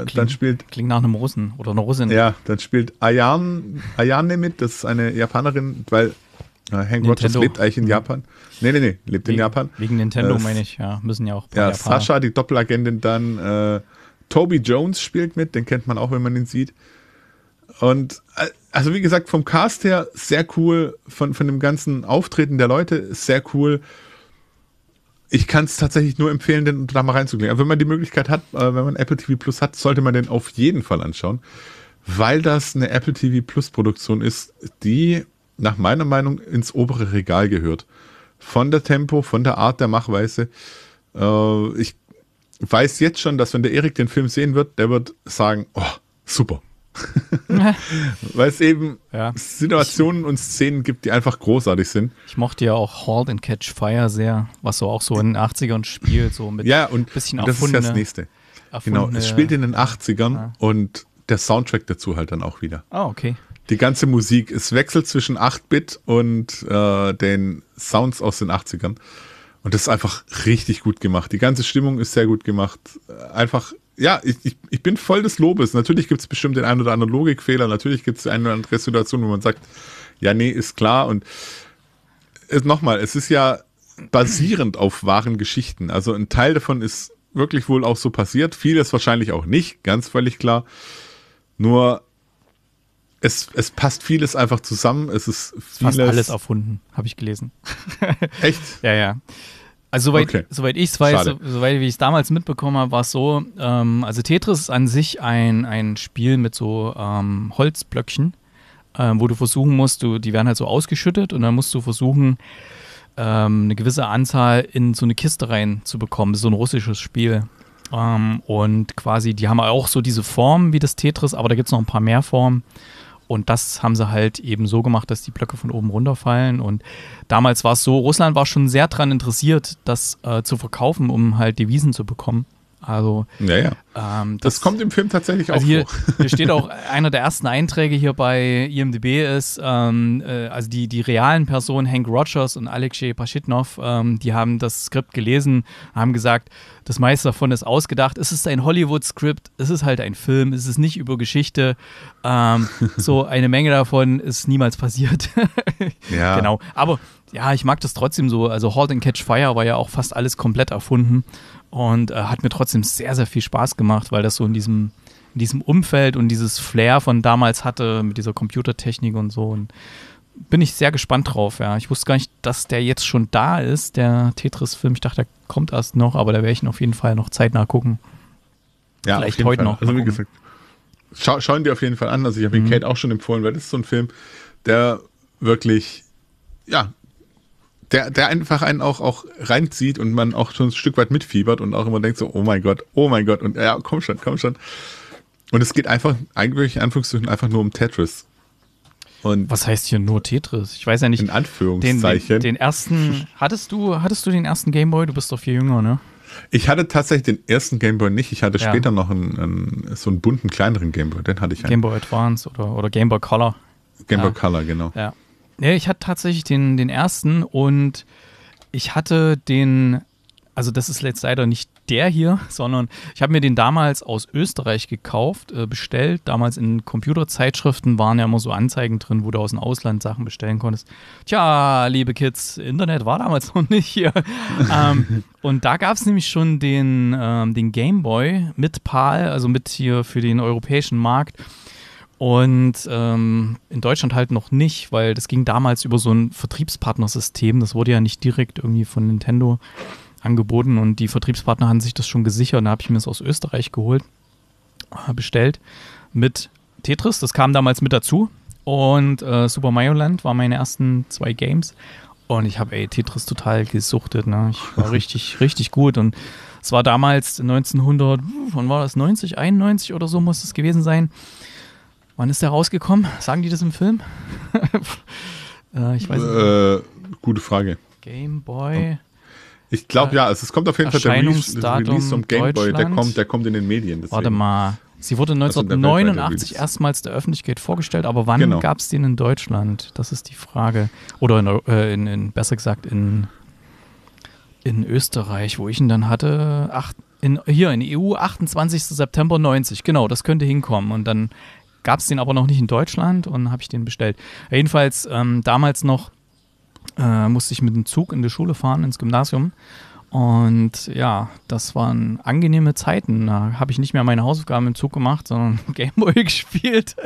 klingt, dann spielt. Klingt nach einem Russen oder einer Russin. Ja, dann spielt Ayan, Ayane mit, das ist eine Japanerin, weil äh, Hank Nintendo. Rogers lebt eigentlich in Japan. Nee, nee, nee, lebt wegen, in Japan. Wegen Nintendo äh, meine ich, ja, müssen ja auch. Ja, Japaner. Sascha, die Doppelagentin, dann äh, Toby Jones spielt mit, den kennt man auch, wenn man ihn sieht. Und äh, also wie gesagt, vom Cast her sehr cool, von, von dem ganzen Auftreten der Leute sehr cool. Ich kann es tatsächlich nur empfehlen, den da mal reinzuklicken. Aber wenn man die Möglichkeit hat, äh, wenn man Apple TV Plus hat, sollte man den auf jeden Fall anschauen, weil das eine Apple TV Plus Produktion ist, die nach meiner Meinung ins obere Regal gehört. Von der Tempo, von der Art der Machweise. Äh, ich weiß jetzt schon, dass wenn der Erik den Film sehen wird, der wird sagen, oh, super *laughs* Weil es eben ja. Situationen und Szenen gibt, die einfach großartig sind. Ich mochte ja auch Halt and Catch Fire sehr, was so auch so in den 80ern spielt, so mit ja, und bisschen das ist ja das nächste. genau, es spielt in den 80ern ja. und der Soundtrack dazu halt dann auch wieder. Ah, okay. Die ganze Musik, es wechselt zwischen 8-Bit und äh, den Sounds aus den 80ern. Und das ist einfach richtig gut gemacht. Die ganze Stimmung ist sehr gut gemacht. Äh, einfach ja, ich, ich, ich bin voll des Lobes. Natürlich gibt es bestimmt den einen oder anderen Logikfehler. Natürlich gibt es die eine oder andere Situation, wo man sagt, ja, nee, ist klar. Und äh, nochmal, es ist ja basierend auf wahren Geschichten. Also ein Teil davon ist wirklich wohl auch so passiert. Vieles wahrscheinlich auch nicht, ganz völlig klar. Nur es, es passt vieles einfach zusammen. Es ist vieles. Fast alles erfunden, habe ich gelesen. Echt? *laughs* ja, ja. Also soweit, okay. soweit ich es weiß, so, soweit wie ich es damals mitbekommen habe, war es so, ähm, also Tetris ist an sich ein, ein Spiel mit so ähm, Holzblöckchen, ähm, wo du versuchen musst, du, die werden halt so ausgeschüttet und dann musst du versuchen, ähm, eine gewisse Anzahl in so eine Kiste reinzubekommen. So ein russisches Spiel. Ähm, und quasi, die haben auch so diese Formen wie das Tetris, aber da gibt es noch ein paar mehr Formen. Und das haben sie halt eben so gemacht, dass die Blöcke von oben runterfallen. Und damals war es so, Russland war schon sehr daran interessiert, das äh, zu verkaufen, um halt Devisen zu bekommen. Also, ja, ja. Ähm, das, das, kommt im Film tatsächlich also auch hier, vor. hier steht auch, *laughs* einer der ersten Einträge hier bei IMDb ist, ähm, äh, also die, die realen Personen Hank Rogers und Alexei Paschitnov, ähm, die haben das Skript gelesen, haben gesagt, das meiste davon ist ausgedacht. Es ist ein Hollywood-Skript, es ist halt ein Film, es ist nicht über Geschichte. Ähm, *laughs* so eine Menge davon ist niemals passiert. *laughs* ja. Genau. Aber ja, ich mag das trotzdem so. Also Halt and Catch Fire war ja auch fast alles komplett erfunden. Und äh, hat mir trotzdem sehr, sehr viel Spaß gemacht, weil das so in diesem, in diesem Umfeld und dieses Flair von damals hatte mit dieser Computertechnik und so. Und bin ich sehr gespannt drauf, ja. Ich wusste gar nicht, dass der jetzt schon da ist, der Tetris-Film. Ich dachte, der kommt erst noch, aber da werde ich ihn auf jeden Fall noch zeitnah gucken. Ja, Vielleicht heute Fall. noch. Also wie gesagt, schau, schauen dir auf jeden Fall an. Also ich habe mhm. ihn Kate auch schon empfohlen, weil das ist so ein Film, der wirklich, ja, der, der einfach einen auch, auch reinzieht und man auch schon ein Stück weit mitfiebert und auch immer denkt so, oh mein Gott, oh mein Gott, und ja, komm schon, komm schon. Und es geht einfach, eigentlich in Anführungszeichen, einfach nur um Tetris. Und Was heißt hier nur Tetris? Ich weiß ja nicht. In Anführungszeichen. Den, den, den ersten, hattest du, hattest du den ersten Gameboy? Du bist doch viel jünger, ne? Ich hatte tatsächlich den ersten Gameboy nicht. Ich hatte ja. später noch einen, einen, so einen bunten, kleineren Gameboy. Den hatte ich. Einen. Gameboy Advance oder, oder Gameboy Color. Gameboy ja. Color, genau. Ja. Nee, ich hatte tatsächlich den, den ersten und ich hatte den, also das ist jetzt leider nicht der hier, *laughs* sondern ich habe mir den damals aus Österreich gekauft, äh, bestellt. Damals in Computerzeitschriften waren ja immer so Anzeigen drin, wo du aus dem Ausland Sachen bestellen konntest. Tja, liebe Kids, Internet war damals *laughs* noch nicht hier. ähm, und da gab es nämlich schon den, ähm, den Game Boy mit PAL, also mit hier für den europäischen Markt. Und ähm, in Deutschland halt noch nicht, weil das ging damals über so ein Vertriebspartnersystem. Das wurde ja nicht direkt irgendwie von Nintendo angeboten und die Vertriebspartner haben sich das schon gesichert. Da habe ich mir das aus Österreich geholt, äh, bestellt mit Tetris. Das kam damals mit dazu. Und äh, Super Mario Land waren meine ersten zwei Games. Und ich habe Tetris total gesuchtet. Ne? Ich war *laughs* richtig, richtig gut. Und es war damals 1900, wann war das? 90, 91 oder so muss es gewesen sein. Wann ist der rausgekommen? Sagen die das im Film? *laughs* äh, ich weiß äh, nicht. Gute Frage. Game Boy. Ich glaube äh, ja, es kommt auf jeden Fall der Release, der Release Game Boy, der kommt, der kommt in den Medien. Deswegen. Warte mal. Sie wurde 1989 erstmals der Öffentlichkeit vorgestellt, aber wann genau. gab es den in Deutschland? Das ist die Frage. Oder in, äh, in, in besser gesagt in, in Österreich, wo ich ihn dann hatte. Ach, in, hier in EU 28. September 90. Genau, das könnte hinkommen. Und dann gab es den aber noch nicht in Deutschland und habe ich den bestellt. Jedenfalls ähm, damals noch äh, musste ich mit dem Zug in die Schule fahren, ins Gymnasium. Und ja, das waren angenehme Zeiten. Da habe ich nicht mehr meine Hausaufgaben im Zug gemacht, sondern *laughs* Gameboy *laughs* gespielt.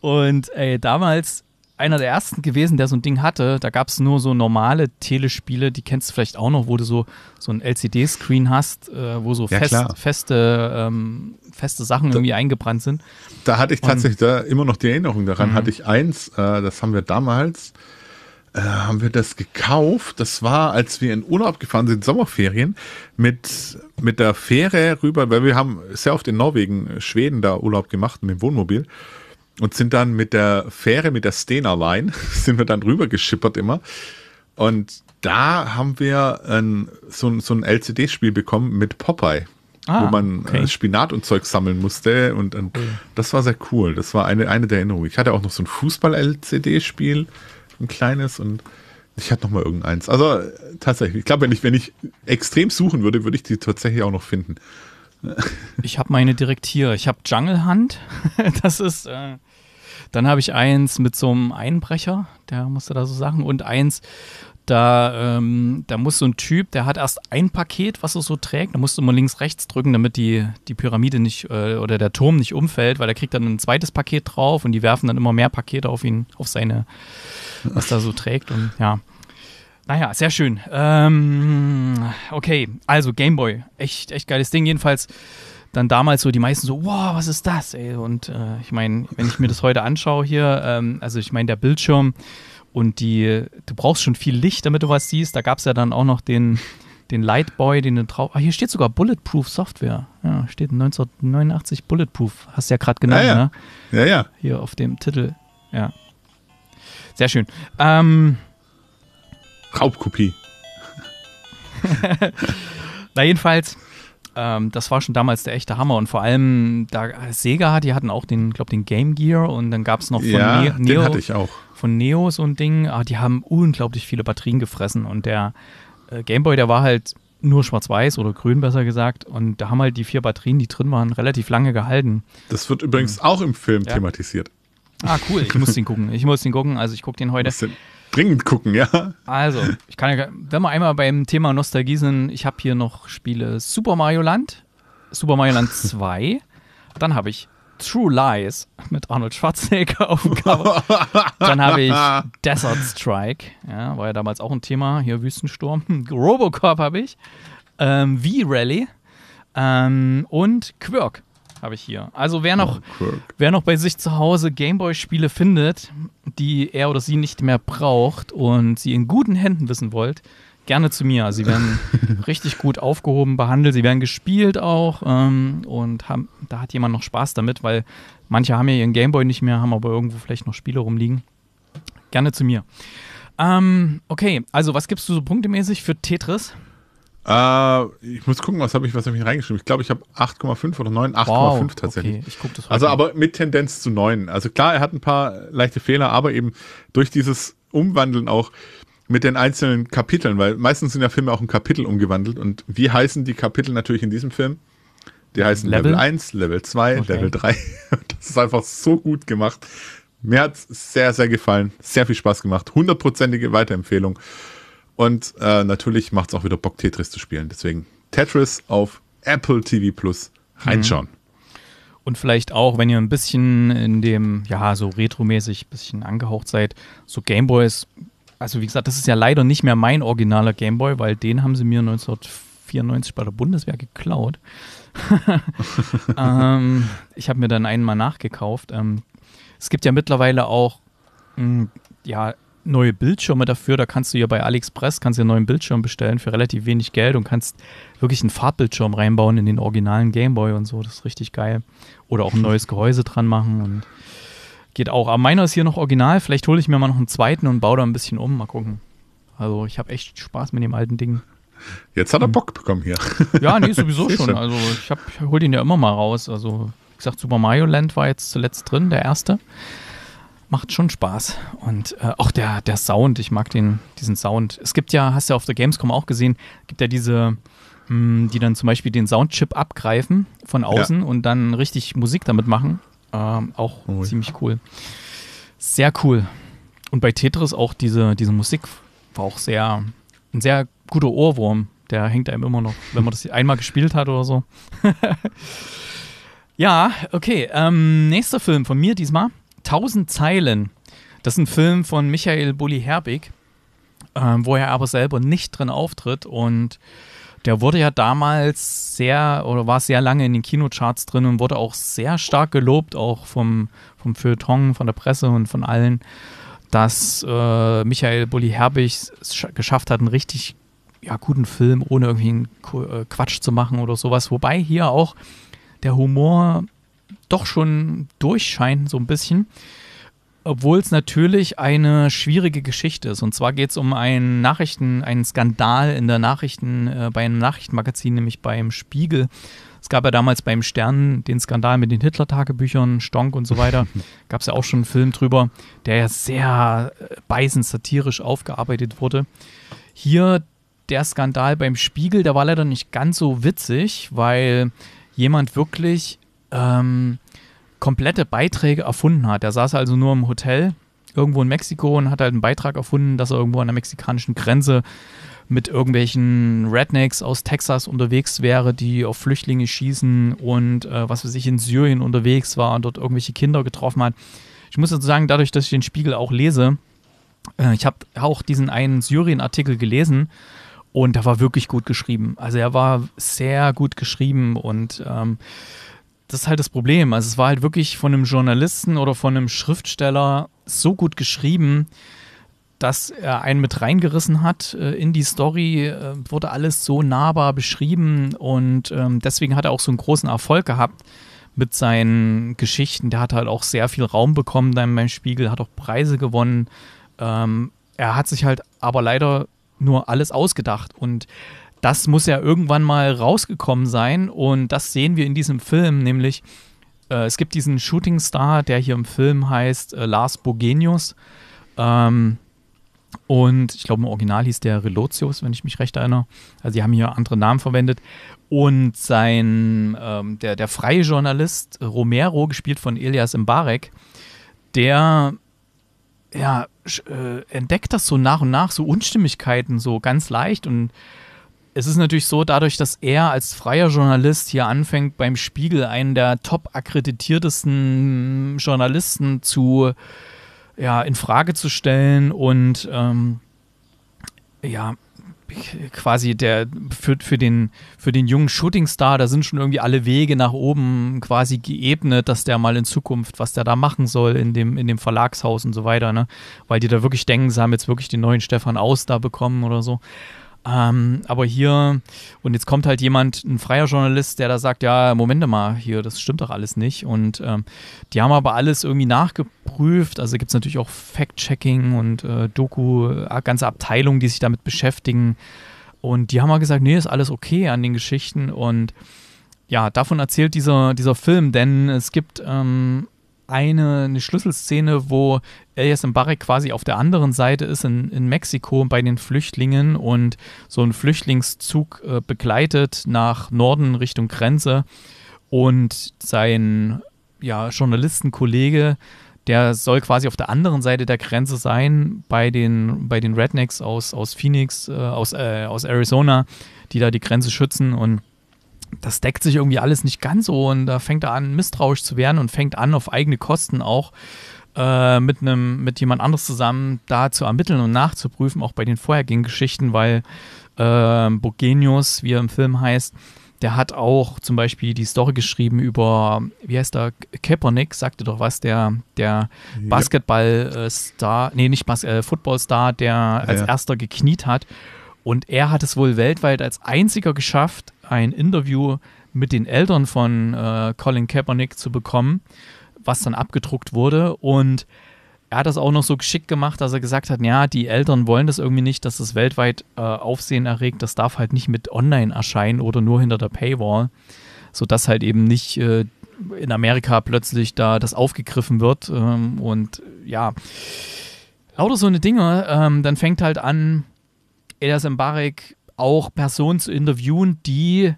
und ey, damals einer der ersten gewesen, der so ein Ding hatte. Da gab es nur so normale Telespiele, die kennst du vielleicht auch noch, wo du so, so einen LCD-Screen hast, äh, wo so ja, fest, feste, ähm, feste Sachen da, irgendwie eingebrannt sind. Da hatte ich tatsächlich da immer noch die Erinnerung daran. Mhm. Hatte ich eins, äh, das haben wir damals, äh, haben wir das gekauft. Das war, als wir in Urlaub gefahren sind, Sommerferien, mit, mit der Fähre rüber, weil wir haben sehr oft in Norwegen, Schweden da Urlaub gemacht mit dem Wohnmobil und sind dann mit der Fähre, mit der Stena Line, *laughs* sind wir dann rüber geschippert immer. Und da haben wir ein, so, so ein LCD-Spiel bekommen mit Popeye, ah, wo man okay. Äh, Spinat und Zeug sammeln musste. Und, und das war sehr cool. Das war eine, eine der Erinnerungen. Ich hatte auch noch so ein Fußball-LCD-Spiel, ein kleines und ich hatte noch mal irgendeins. Also äh, tatsächlich, ich glaube, wenn ich, wenn ich extrem suchen würde, würde ich die tatsächlich auch noch finden. Ich habe meine direkt hier. Ich habe Jungle Hunt. *laughs* Das ist. Äh, dann habe ich eins mit so einem Einbrecher, der musste da so Sachen. Und eins, da, ähm, da muss so ein Typ, der hat erst ein Paket, was er so trägt. Da musst du immer links, rechts drücken, damit die, die Pyramide nicht äh, oder der Turm nicht umfällt, weil er kriegt dann ein zweites Paket drauf und die werfen dann immer mehr Pakete auf ihn, auf seine, was er so trägt. Und ja. Naja, sehr schön. Ähm, okay, also Gameboy. Echt, echt geiles Ding. Jedenfalls dann damals so die meisten so, wow, was ist das? Ey? Und äh, ich meine, wenn ich mir das heute anschaue hier, ähm, also ich meine, der Bildschirm und die, du brauchst schon viel Licht, damit du was siehst. Da gab es ja dann auch noch den, den Lightboy, den du drauf. Ah, hier steht sogar Bulletproof Software. Ja, steht 1989 Bulletproof. Hast du ja gerade genannt, ja, ja. ne? Ja, ja. Hier auf dem Titel. Ja. Sehr schön. Ähm, Raubkopie. *laughs* Na jedenfalls, ähm, das war schon damals der echte Hammer und vor allem da Sega, die hatten auch den, glaube den Game Gear und dann gab es noch von ja, ne Neo, den hatte ich auch. von Neo so ein Ding. Ah, die haben unglaublich viele Batterien gefressen und der äh, Game Boy, der war halt nur schwarz-weiß oder grün besser gesagt. Und da haben halt die vier Batterien, die drin waren, relativ lange gehalten. Das wird übrigens mhm. auch im Film ja. thematisiert. Ah, cool. Ich muss den gucken. Ich muss den gucken. Also ich gucke den heute. Was denn? Dringend gucken, ja. Also, ich kann ja, wenn wir einmal beim Thema Nostalgie sind, ich habe hier noch Spiele Super Mario Land, Super Mario Land 2, *laughs* dann habe ich True Lies mit Arnold Schwarzenegger auf dem Cover. Dann habe ich *laughs* Desert Strike, ja, war ja damals auch ein Thema, hier Wüstensturm. *laughs* Robocop habe ich, ähm, V-Rally ähm, und Quirk habe ich hier. Also wer noch, oh, wer noch bei sich zu Hause Gameboy-Spiele findet, die er oder sie nicht mehr braucht und sie in guten Händen wissen wollt, gerne zu mir. Sie werden *laughs* richtig gut aufgehoben, behandelt, sie werden gespielt auch ähm, und haben, da hat jemand noch Spaß damit, weil manche haben ja ihren Gameboy nicht mehr, haben aber irgendwo vielleicht noch Spiele rumliegen. Gerne zu mir. Ähm, okay, also was gibst du so punktemäßig für Tetris? Äh, ich muss gucken, was habe ich, was habe ich reingeschrieben? Ich glaube, ich habe 8,5 oder 9, 8,5 wow, tatsächlich. Okay, ich guck das also, aber mit Tendenz zu 9. Also klar, er hat ein paar leichte Fehler, aber eben durch dieses Umwandeln auch mit den einzelnen Kapiteln, weil meistens sind ja Filme auch in Kapitel umgewandelt. Und wie heißen die Kapitel natürlich in diesem Film? Die heißen Level, Level 1, Level 2, okay. Level 3. *laughs* Das ist einfach so gut gemacht. Mir hat es sehr, sehr gefallen. Sehr viel Spaß gemacht. Hundertprozentige Weiterempfehlung. Und äh, natürlich macht es auch wieder Bock, Tetris zu spielen. Deswegen Tetris auf Apple TV Plus reinschauen. Mhm. Und vielleicht auch, wenn ihr ein bisschen in dem, ja, so retromäßig ein bisschen angehaucht seid, so Gameboys. Also, wie gesagt, das ist ja leider nicht mehr mein originaler Gameboy, weil den haben sie mir 1994 bei der Bundeswehr geklaut. *laughs* ähm, ich habe mir dann einen mal nachgekauft. Ähm, es gibt ja mittlerweile auch, mh, hm, ja, neue Bildschirme dafür. Da kannst du ja bei AliExpress kannst du einen neuen Bildschirm bestellen für relativ wenig Geld und kannst wirklich einen Farbbildschirm reinbauen in den originalen Gameboy und so. Das ist richtig geil. Oder auch ein mhm. neues Gehäuse dran machen und geht auch. Aber meiner ist hier noch original. Vielleicht hole ich mir mal noch einen zweiten und baue da ein bisschen um. Mal gucken. Also ich habe echt Spaß mit dem alten Ding. Jetzt hat er mhm. Bock bekommen hier. *laughs* Ja, nee, sowieso schon. Also ich, ich hole den ja immer mal raus. Also, wie gesagt, Super Mario Land war jetzt zuletzt drin, der erste macht schon Spaß. Und äh, auch der, der Sound, ich mag den, diesen Sound. Es gibt ja, hast du ja auf der Gamescom auch gesehen, gibt ja diese, mh, hm, die dann zum Beispiel den Soundchip abgreifen von außen ja. und dann richtig Musik damit machen. Ähm, auch oh, ziemlich cool. Sehr cool. Und bei Tetris auch diese, diese Musik war auch sehr, ein sehr guter Ohrwurm. Der hängt einem immer noch, wenn man das einmal gespielt hat oder so. *laughs* ja, okay. Ähm, nächster Film von mir diesmal. 1000 Zeilen. Das ist ein Film von Michael Bulli-Herbig, ähm, wo er aber selber nicht drin auftritt. Und der wurde ja damals sehr oder war sehr lange in den Kinocharts drin und wurde auch sehr stark gelobt, auch vom, vom Feuilleton, von der Presse und von allen, dass äh, Michael Bulli-Herbig es geschafft hat, einen richtig ja, guten Film, ohne irgendwie einen äh, Quatsch zu machen oder sowas. Wobei hier auch der Humor doch schon durchscheint, so ein bisschen. Obwohl es natürlich eine schwierige Geschichte ist. Und zwar geht es um einen Nachrichten, einen Skandal in der Nachrichten, äh, bei einem Nachrichtenmagazin, nämlich beim Spiegel. Es gab ja damals beim Stern den Skandal mit den Hitler-Tagebüchern, Stonk und so weiter. *laughs* gab es ja auch schon einen Film drüber, der ja sehr äh, beißend satirisch aufgearbeitet wurde. Hier der Skandal beim Spiegel, der war leider nicht ganz so witzig, weil jemand wirklich ähm, komplette Beiträge erfunden hat. Er saß also nur im Hotel irgendwo in Mexiko und hat halt einen Beitrag erfunden, dass er irgendwo an der mexikanischen Grenze mit irgendwelchen Rednecks aus Texas unterwegs wäre, die auf Flüchtlinge schießen und äh, was weiß ich, in Syrien unterwegs war und dort irgendwelche Kinder getroffen hat. Ich muss dazu sagen, dadurch, dass ich den Spiegel auch lese, äh, ich habe auch diesen einen Syrien-Artikel gelesen und der war wirklich gut geschrieben. Also er war sehr gut geschrieben und ähm, das ist halt das Problem. Also es war halt wirklich von einem Journalisten oder von einem Schriftsteller so gut geschrieben, dass er einen mit reingerissen hat äh, in die Story, äh, wurde alles so nahbar beschrieben und ähm, deswegen hat er auch so einen großen Erfolg gehabt mit seinen Geschichten. Der hat halt auch sehr viel Raum bekommen dann beim Spiegel, hat auch Preise gewonnen. Ähm, er hat sich halt aber leider nur alles ausgedacht und das muss ja irgendwann mal rausgekommen sein und das sehen wir in diesem Film, nämlich äh, es gibt diesen Shooting Star, der hier im Film heißt äh, Lars Bogenius. Ähm, und ich glaube, im Original hieß der Relotius, wenn ich mich recht erinnere. Also, die haben hier andere Namen verwendet. Und sein, ähm, der, der freie Journalist Romero, gespielt von Elias Mbarek, der ja, äh, entdeckt das so nach und nach, so Unstimmigkeiten, so ganz leicht und es ist natürlich so, dadurch, dass er als freier Journalist hier anfängt, beim Spiegel einen der top akkreditiertesten Journalisten zu ja, in Frage zu stellen und ähm, ja, quasi der für, für, den, für den jungen Shootingstar, da sind schon irgendwie alle Wege nach oben quasi geebnet, dass der mal in Zukunft, was der da machen soll in dem, in dem Verlagshaus und so weiter, ne? Weil die da wirklich denken, sie haben jetzt wirklich den neuen Stefan Aus da bekommen oder so. Ähm, aber hier, und jetzt kommt halt jemand, ein freier Journalist, der da sagt, ja, Moment mal, hier, das stimmt doch alles nicht. Und ähm, die haben aber alles irgendwie nachgeprüft. Also gibt es natürlich auch Fact-Checking und äh, Doku, äh, ganze Abteilungen, die sich damit beschäftigen. Und die haben mal gesagt, nee, ist alles okay an den Geschichten. Und ja, davon erzählt dieser, dieser Film, denn es gibt ähm, eine, eine Schlüsselszene, wo Elias Mbarek quasi auf der anderen Seite ist in, in Mexiko bei den Flüchtlingen und so einen Flüchtlingszug äh, begleitet nach Norden Richtung Grenze und sein ja, Journalistenkollege, der soll quasi auf der anderen Seite der Grenze sein, bei den, bei den Rednecks aus, aus Phoenix, äh, aus, äh, aus Arizona, die da die Grenze schützen und das deckt sich irgendwie alles nicht ganz so und da fängt er an, misstrauisch zu werden und fängt an, auf eigene Kosten auch äh, mit einem, mit jemand anderes zusammen da zu ermitteln und nachzuprüfen, auch bei den vorherigen Geschichten, weil äh, Burgenius, wie er im Film heißt, der hat auch zum Beispiel die Story geschrieben über, wie heißt der, Kaepernick, sagte doch was, der, der ja. basketball nee, nicht Bas äh, football der als ja. erster gekniet hat. Und er hat es wohl weltweit als einziger geschafft, ein Interview mit den Eltern von äh, Colin Kaepernick zu bekommen, was dann abgedruckt wurde. Und er hat das auch noch so geschickt gemacht, dass er gesagt hat, ja, die Eltern wollen das irgendwie nicht, dass das weltweit äh, Aufsehen erregt. Das darf halt nicht mit online erscheinen oder nur hinter der Paywall, sodass halt eben nicht äh, in Amerika plötzlich da das aufgegriffen wird. Ähm, und ja, lauter so eine Dinge. Ähm, dann fängt halt an, Elias Mbarek auch Personen zu interviewen, die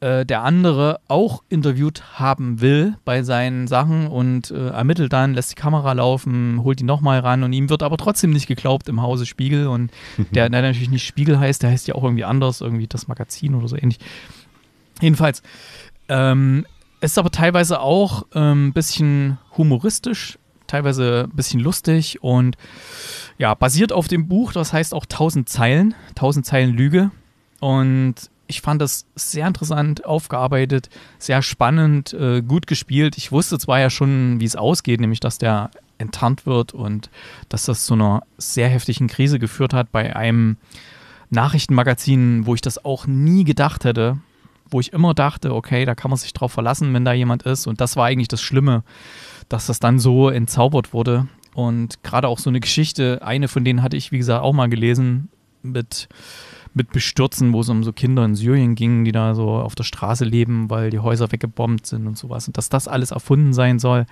äh, der andere auch interviewt haben will bei seinen Sachen und äh, ermittelt dann, lässt die Kamera laufen, holt die nochmal ran und ihm wird aber trotzdem nicht geglaubt im Hause Spiegel und *laughs* der, der natürlich nicht Spiegel heißt, der heißt ja auch irgendwie anders, irgendwie das Magazin oder so ähnlich. Jedenfalls, ähm, ist aber teilweise auch ein ähm, bisschen humoristisch, teilweise ein bisschen lustig und ja, basiert auf dem Buch, das heißt auch 1000 Zeilen, 1000 Zeilen Lüge. Und ich fand das sehr interessant aufgearbeitet, sehr spannend, äh, gut gespielt. Ich wusste zwar ja schon, wie es ausgeht, nämlich dass der enttarnt wird und dass das zu einer sehr heftigen Krise geführt hat bei einem Nachrichtenmagazin, wo ich das auch nie gedacht hätte, wo ich immer dachte, okay, da kann man sich drauf verlassen, wenn da jemand ist. Und das war eigentlich das Schlimme, dass das dann so entzaubert wurde. Und gerade auch so eine Geschichte, eine von denen hatte ich, wie gesagt, auch mal gelesen mit, mit Bestürzen, wo es um so Kinder in Syrien ging, die da so auf der Straße leben, weil die Häuser weggebombt sind und sowas. Und dass das alles erfunden sein soll.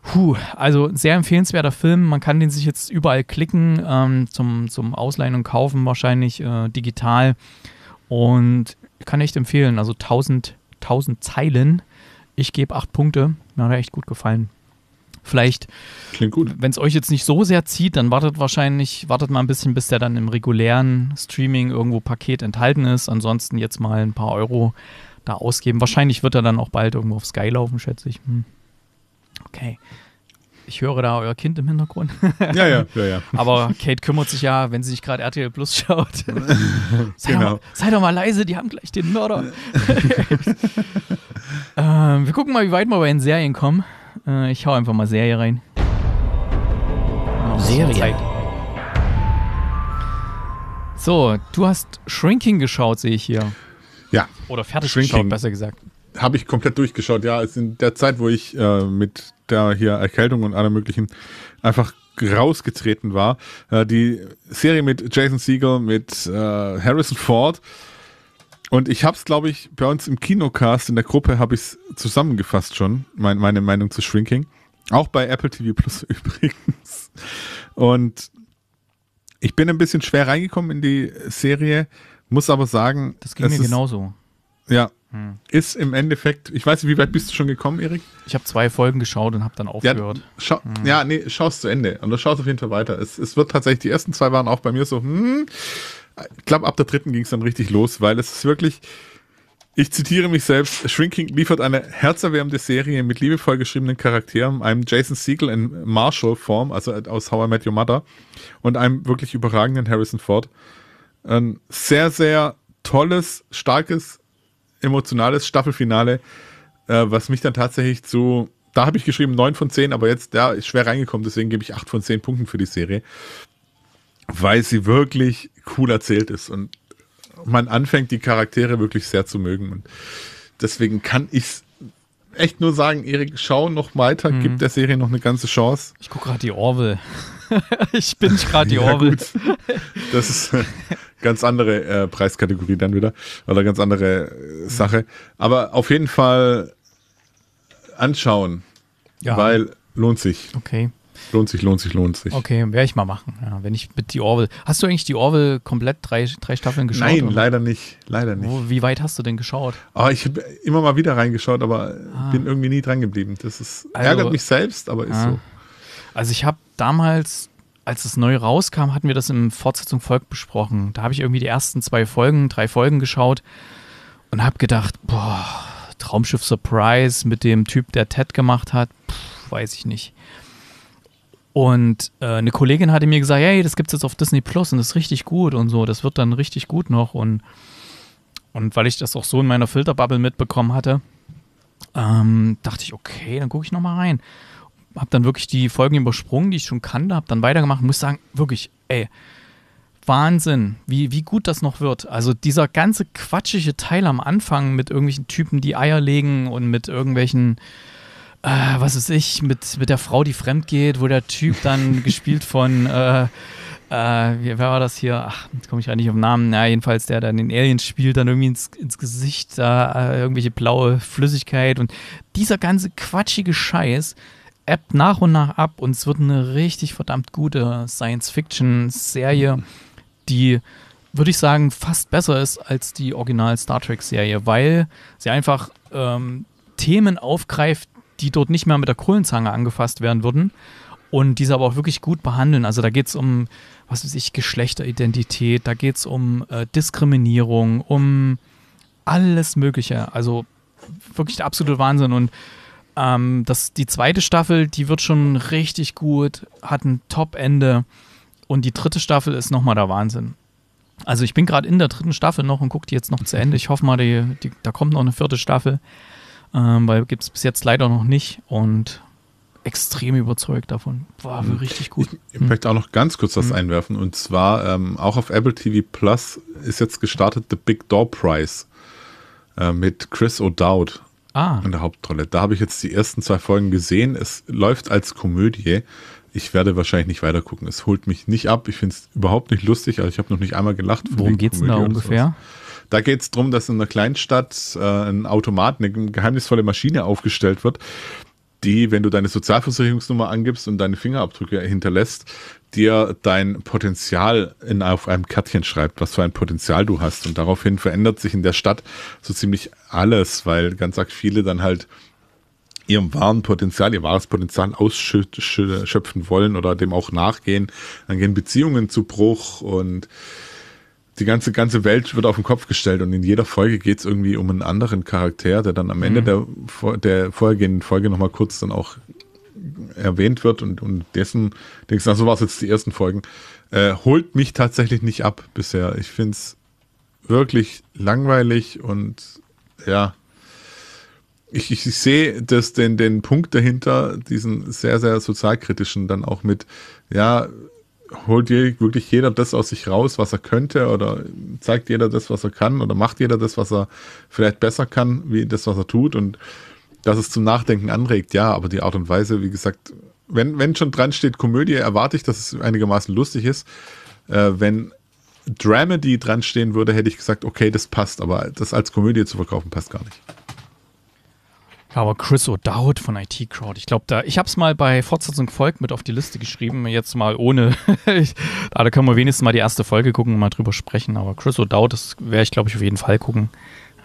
Puh, also sehr empfehlenswerter Film. Man kann den sich jetzt überall klicken, ähm, zum, zum Ausleihen und Kaufen wahrscheinlich äh, digital. Und kann echt empfehlen. Also 1000, 1000 Zeilen. Ich gebe 8 Punkte. Mir hat er echt gut gefallen. Vielleicht, wenn es euch jetzt nicht so sehr zieht, dann wartet wahrscheinlich, wartet mal ein bisschen, bis der dann im regulären Streaming irgendwo Paket enthalten ist. Ansonsten jetzt mal ein paar Euro da ausgeben. Wahrscheinlich wird er dann auch bald irgendwo auf Sky laufen, schätze ich. Hm. Okay. Ich höre da euer Kind im Hintergrund. *laughs* Ja, ja, ja, ja. Aber Kate kümmert sich ja, wenn sie sich gerade RTL Plus schaut. *laughs* sei, genau. doch mal, genau. sei doch mal leise, die haben gleich den Mörder. *laughs* ähm, wir gucken mal, wie weit wir bei den Serien kommen. Äh, ich hau einfach mal Serie rein. Oh, Serie. So, du hast Shrinking geschaut, sehe ich hier. Ja. Oder fertig Shrinking. geschaut, besser gesagt. Habe ich komplett durchgeschaut, ja. In der Zeit, wo ich äh, mit der hier Erkältung und allem möglichen einfach rausgetreten war. Äh, die Serie mit Jason Siegel, mit äh, Harrison Ford, und ich habe es, glaube ich, bei uns im Kinocast in der Gruppe habe ich es zusammengefasst schon, mein, meine Meinung zu Shrinking. Auch bei Apple TV Plus *laughs* übrigens. Und ich bin ein bisschen schwer reingekommen in die Serie, muss aber sagen. Das ging mir ist, genauso. Ja. Hm. Ist im Endeffekt, ich weiß nicht, wie weit bist du schon gekommen, Erik? Ich habe zwei Folgen geschaut und habe dann aufgehört. Ja, schau, hm. ja nee, schaust zu Ende. Und du schaust auf jeden Fall weiter. Es, es wird tatsächlich, die ersten zwei waren auch bei mir so, hm, ich glaube, ab der dritten ging es dann richtig los, weil es ist wirklich, ich zitiere mich selbst, Shrinking liefert eine herzerwärmende Serie mit liebevoll geschriebenen Charakteren, einem Jason Siegel in Marshall-Form, also äh, aus How I Met Your Mother, und einem wirklich überragenden Harrison Ford. Ein sehr, sehr tolles, starkes, emotionales Staffelfinale, äh, was mich dann tatsächlich zu da habe ich geschrieben 9 von 10, aber jetzt, ja, ist schwer reingekommen, deswegen gebe ich 8 von 10 Punkten für die Serie weil sie wirklich cool erzählt ist und man anfängt, die Charaktere wirklich sehr zu mögen. Und deswegen kann ich echt nur sagen, Erik, schau noch weiter, mhm. gib der Serie noch eine ganze Chance. Ich gucke gerade die Orwell. *laughs* ich bin gerade die ja, Orwell. Gut. Das ist eine äh, ganz andere äh, Preiskategorie dann wieder oder ganz andere äh, Sache. Aber auf jeden Fall anschauen, ja. weil lohnt sich. Okay. Lohnt sich, lohnt sich, lohnt sich. Okay, werde ich mal machen. Ja, wenn ich mit die Orwell. Hast du eigentlich die Orwell komplett drei, drei Staffeln geschaut? Nein, leider nicht. Leider nicht. Wo, wie weit hast du denn geschaut? Oh, ich habe immer mal wieder reingeschaut, aber ah. bin irgendwie nie dran geblieben. Das ist, also, ärgert mich selbst, aber ist ah. so. Also ich habe damals, als es neu rauskam, hatten wir das im Fortsetzung Volk besprochen. Da habe ich irgendwie die ersten zwei Folgen, drei Folgen geschaut und habe gedacht, boah, Traumschiff Surprise mit dem Typ, der Ted gemacht hat, pff, weiß ich nicht. Und äh, eine Kollegin hatte mir gesagt, hey, das gibt es jetzt auf Disney Plus und das ist richtig gut und so, das wird dann richtig gut noch. Und, und weil ich das auch so in meiner Filterbubble mitbekommen hatte, ähm, dachte ich, okay, dann gucke ich nochmal rein. Hab dann wirklich die Folgen übersprungen, die ich schon kannte, hab dann weitergemacht, muss sagen, wirklich, ey, Wahnsinn, wie, wie gut das noch wird. Also dieser ganze quatschige Teil am Anfang mit irgendwelchen Typen, die Eier legen und mit irgendwelchen äh, was weiß ich, mit, mit der Frau, die fremd geht, wo der Typ dann *laughs* gespielt von, äh, äh, wer war das hier? Ach, jetzt komme ich ja nicht auf den Namen. Ja, jedenfalls der, dann den Aliens spielt, dann irgendwie ins, ins Gesicht, äh, irgendwelche blaue Flüssigkeit und dieser ganze quatschige Scheiß ebbt nach und nach ab und es wird eine richtig verdammt gute Science-Fiction-Serie, die würde ich sagen, fast besser ist als die Original Star Trek-Serie, weil sie einfach ähm, Themen aufgreift, die dort nicht mehr mit der Kohlenzange angefasst werden würden und diese aber auch wirklich gut behandeln. Also da geht es um, was weiß ich, Geschlechteridentität, da geht es um äh, Diskriminierung, um alles Mögliche. Also wirklich der absolute Wahnsinn. Und ähm, das, die zweite Staffel, die wird schon richtig gut, hat ein Top-Ende. Und die dritte Staffel ist nochmal der Wahnsinn. Also ich bin gerade in der dritten Staffel noch und gucke die jetzt noch zu Ende. Ich hoffe mal, die, die, da kommt noch eine vierte Staffel. Ähm, weil gibt es bis jetzt leider noch nicht und extrem überzeugt davon. War hm. richtig gut. Ich, hm. möchte auch noch ganz kurz was hm. einwerfen und zwar ähm, auch auf Apple TV Plus ist jetzt gestartet The Big Door Prize äh, mit Chris O'Dowd ah. in der Hauptrolle. Da habe ich jetzt die ersten zwei Folgen gesehen. Es läuft als Komödie. Ich werde wahrscheinlich nicht weiter gucken. Es holt mich nicht ab. Ich finde es überhaupt nicht lustig. Also ich habe noch nicht einmal gelacht. Worum geht es denn da ungefähr? Sowas. Da geht es darum, dass in einer Kleinstadt äh, ein Automat, eine geheimnisvolle Maschine aufgestellt wird, die, wenn du deine Sozialversicherungsnummer angibst und deine Fingerabdrücke hinterlässt, dir dein Potenzial in, auf einem Kärtchen schreibt, was für ein Potenzial du hast. Und daraufhin verändert sich in der Stadt so ziemlich alles, weil ganz arg viele dann halt ihrem wahren Potenzial, ihr wahres Potenzial ausschöpfen wollen oder dem auch nachgehen. Dann gehen Beziehungen zu Bruch und die ganze, ganze Welt wird auf den Kopf gestellt und in jeder Folge geht es irgendwie um einen anderen Charakter, der dann am Ende mhm. der, der vorhergehenden Folge nochmal kurz dann auch erwähnt wird und, und dessen, denkst du, so also war es jetzt die ersten Folgen, äh, holt mich tatsächlich nicht ab bisher. Ich finde es wirklich langweilig und ja, ich, ich, ich sehe das, den, den Punkt dahinter, diesen sehr, sehr sozialkritischen dann auch mit, ja, holt wirklich jeder das aus sich raus, was er könnte, oder zeigt jeder das, was er kann, oder macht jeder das, was er vielleicht besser kann, wie das, was er tut, und dass es zum Nachdenken anregt, ja, aber die Art und Weise, wie gesagt, wenn, wenn schon dran steht Komödie, erwarte ich, dass es einigermaßen lustig ist. Äh, wenn Dramedy dran stehen würde, hätte ich gesagt, okay, das passt, aber das als Komödie zu verkaufen passt gar nicht. Aber Chris O'Dowd von IT Crowd, ich glaube, da, ich habe es mal bei Fortsetzung Volk mit auf die Liste geschrieben, jetzt mal ohne. *laughs* ich, da können wir wenigstens mal die erste Folge gucken und mal drüber sprechen. Aber Chris O'Dowd, das werde ich, glaube ich, auf jeden Fall gucken.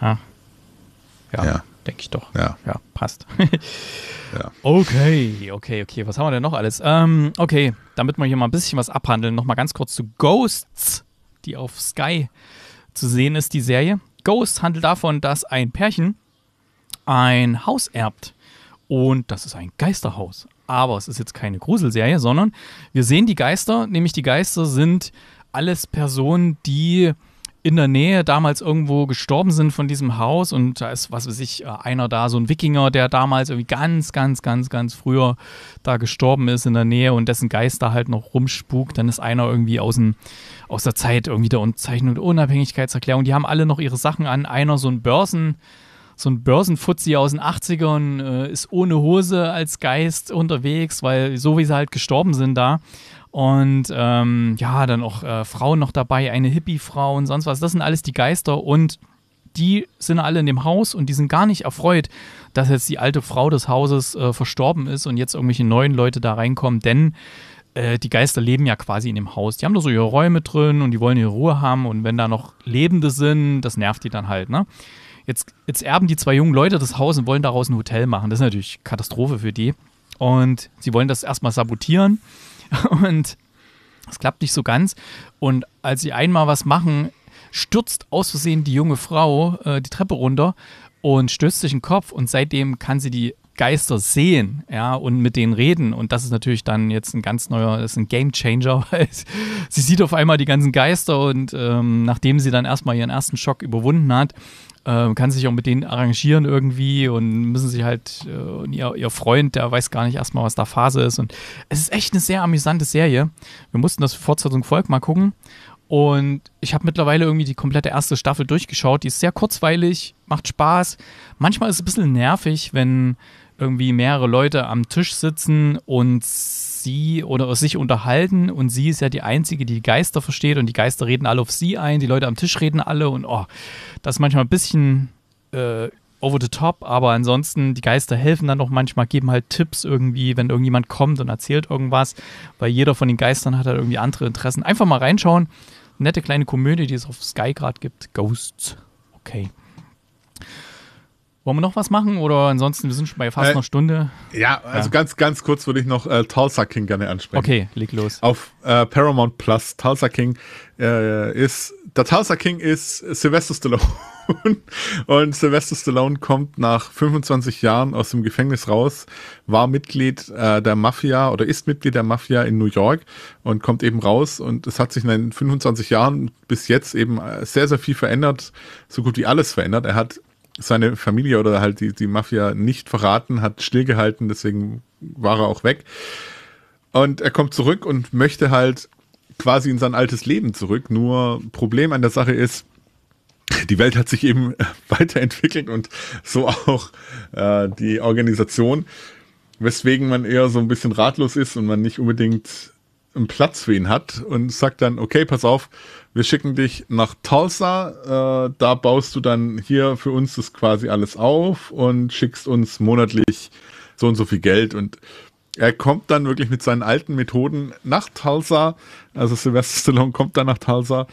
Ja, ja, ja. denke ich doch. Ja, ja passt. *laughs* ja. Okay, okay, okay. Was haben wir denn noch alles? Ähm, okay, damit wir hier mal ein bisschen was abhandeln, nochmal ganz kurz zu Ghosts, die auf Sky zu sehen ist, die Serie. Ghosts handelt davon, dass ein Pärchen ein Haus erbt. Und das ist ein Geisterhaus. Aber es ist jetzt keine Gruselserie, sondern wir sehen die Geister, nämlich die Geister sind alles Personen, die in der Nähe damals irgendwo gestorben sind von diesem Haus und da ist, was weiß ich, äh, einer da, so ein Wikinger, der damals irgendwie ganz, ganz, ganz, ganz früher da gestorben ist in der Nähe und dessen Geist da halt noch rumspukt, dann ist einer irgendwie aus, dem, aus der Zeit irgendwie da und zeichnet Unabhängigkeitserklärung, die haben alle noch ihre Sachen an, einer so ein Börsen, so ein Börsenfutzi aus den 80ern äh, ist ohne Hose als Geist unterwegs, weil so wie sie halt gestorben sind da. Und ähm, ja, dann auch äh, Frauen noch dabei, eine Hippie-Frau und sonst was. Das sind alles die Geister und die sind alle in dem Haus und die sind gar nicht erfreut, dass jetzt die alte Frau des Hauses äh, verstorben ist und jetzt irgendwelche neuen Leute da reinkommen, denn äh, die Geister leben ja quasi in dem Haus. Die haben da so ihre Räume drin und die wollen ihre Ruhe haben und wenn da noch Lebende sind, das nervt die dann halt, ne? Jetzt, jetzt erben die zwei jungen Leute das Haus und wollen daraus ein Hotel machen. Das ist natürlich Katastrophe für die. Und sie wollen das erstmal sabotieren. *laughs* Und es klappt nicht so ganz. Und als sie einmal was machen, stürzt aus Versehen die junge Frau äh, die Treppe runter und stößt sich den Kopf. Und seitdem kann sie die Geister sehen, ja, und mit denen reden. Und das ist natürlich dann jetzt ein ganz neuer, das ist ein Game Changer, *laughs* weil sie sieht auf einmal die ganzen Geister und ähm, nachdem sie dann erstmal ihren ersten Schock überwunden hat, äh, kann sich auch mit denen arrangieren irgendwie und müssen sich halt, äh, und ihr, ihr Freund, der weiß gar nicht erstmal, was da Phase ist. Und es ist echt eine sehr amüsante Serie. Wir mussten das für Fortsetzung Volk mal gucken. Und ich habe mittlerweile irgendwie die komplette erste Staffel durchgeschaut. Die ist sehr kurzweilig, macht Spaß. Manchmal ist es ein bisschen nervig, wenn irgendwie mehrere Leute am Tisch sitzen und sie oder sich unterhalten und sie ist ja die Einzige, die, Geister versteht und die Geister reden alle auf sie ein, die Leute am Tisch reden alle und oh, das ist manchmal ein bisschen äh, over the top, aber ansonsten, die Geister helfen dann auch manchmal, geben halt Tipps irgendwie, wenn irgendjemand kommt und erzählt irgendwas, weil jeder von den Geistern hat halt irgendwie andere Interessen. Einfach mal reinschauen. Nette kleine Komödie, die es auf Sky gerade gibt. Ghosts. Okay. Wollen wir noch was machen oder ansonsten, wir sind schon bei fast äh, einer Stunde. Ja, also ja. ganz, ganz kurz würde ich noch äh, Tulsa King gerne ansprechen. Okay, leg los. Auf äh, Paramount Plus, Tulsa King äh, ist, der Tulsa King ist Sylvester Stallone. *laughs* und Sylvester Stallone kommt nach 25 Jahren aus dem Gefängnis raus, war Mitglied äh, der Mafia oder ist Mitglied der Mafia in New York und kommt eben raus und es hat sich in den 25 Jahren bis jetzt eben äh, sehr, sehr viel verändert, so gut wie alles verändert. Er hat seine Familie oder halt die, die Mafia nicht verraten, hat stillgehalten, deswegen war er auch weg. Und er kommt zurück und möchte halt quasi in sein altes Leben zurück. Nur Problem an der Sache ist, die Welt hat sich eben *laughs* weiterentwickelt und so auch äh, die Organisation, weswegen man eher so ein bisschen ratlos ist und man nicht unbedingt einen Platz für ihn hat und sagt dann, okay, pass auf, wir schicken dich nach Tulsa, äh, da baust du dann hier für uns das quasi alles auf und schickst uns monatlich so und so viel Geld und er kommt dann wirklich mit seinen alten Methoden nach Tulsa, also Sylvester Stallone kommt dann nach Tulsa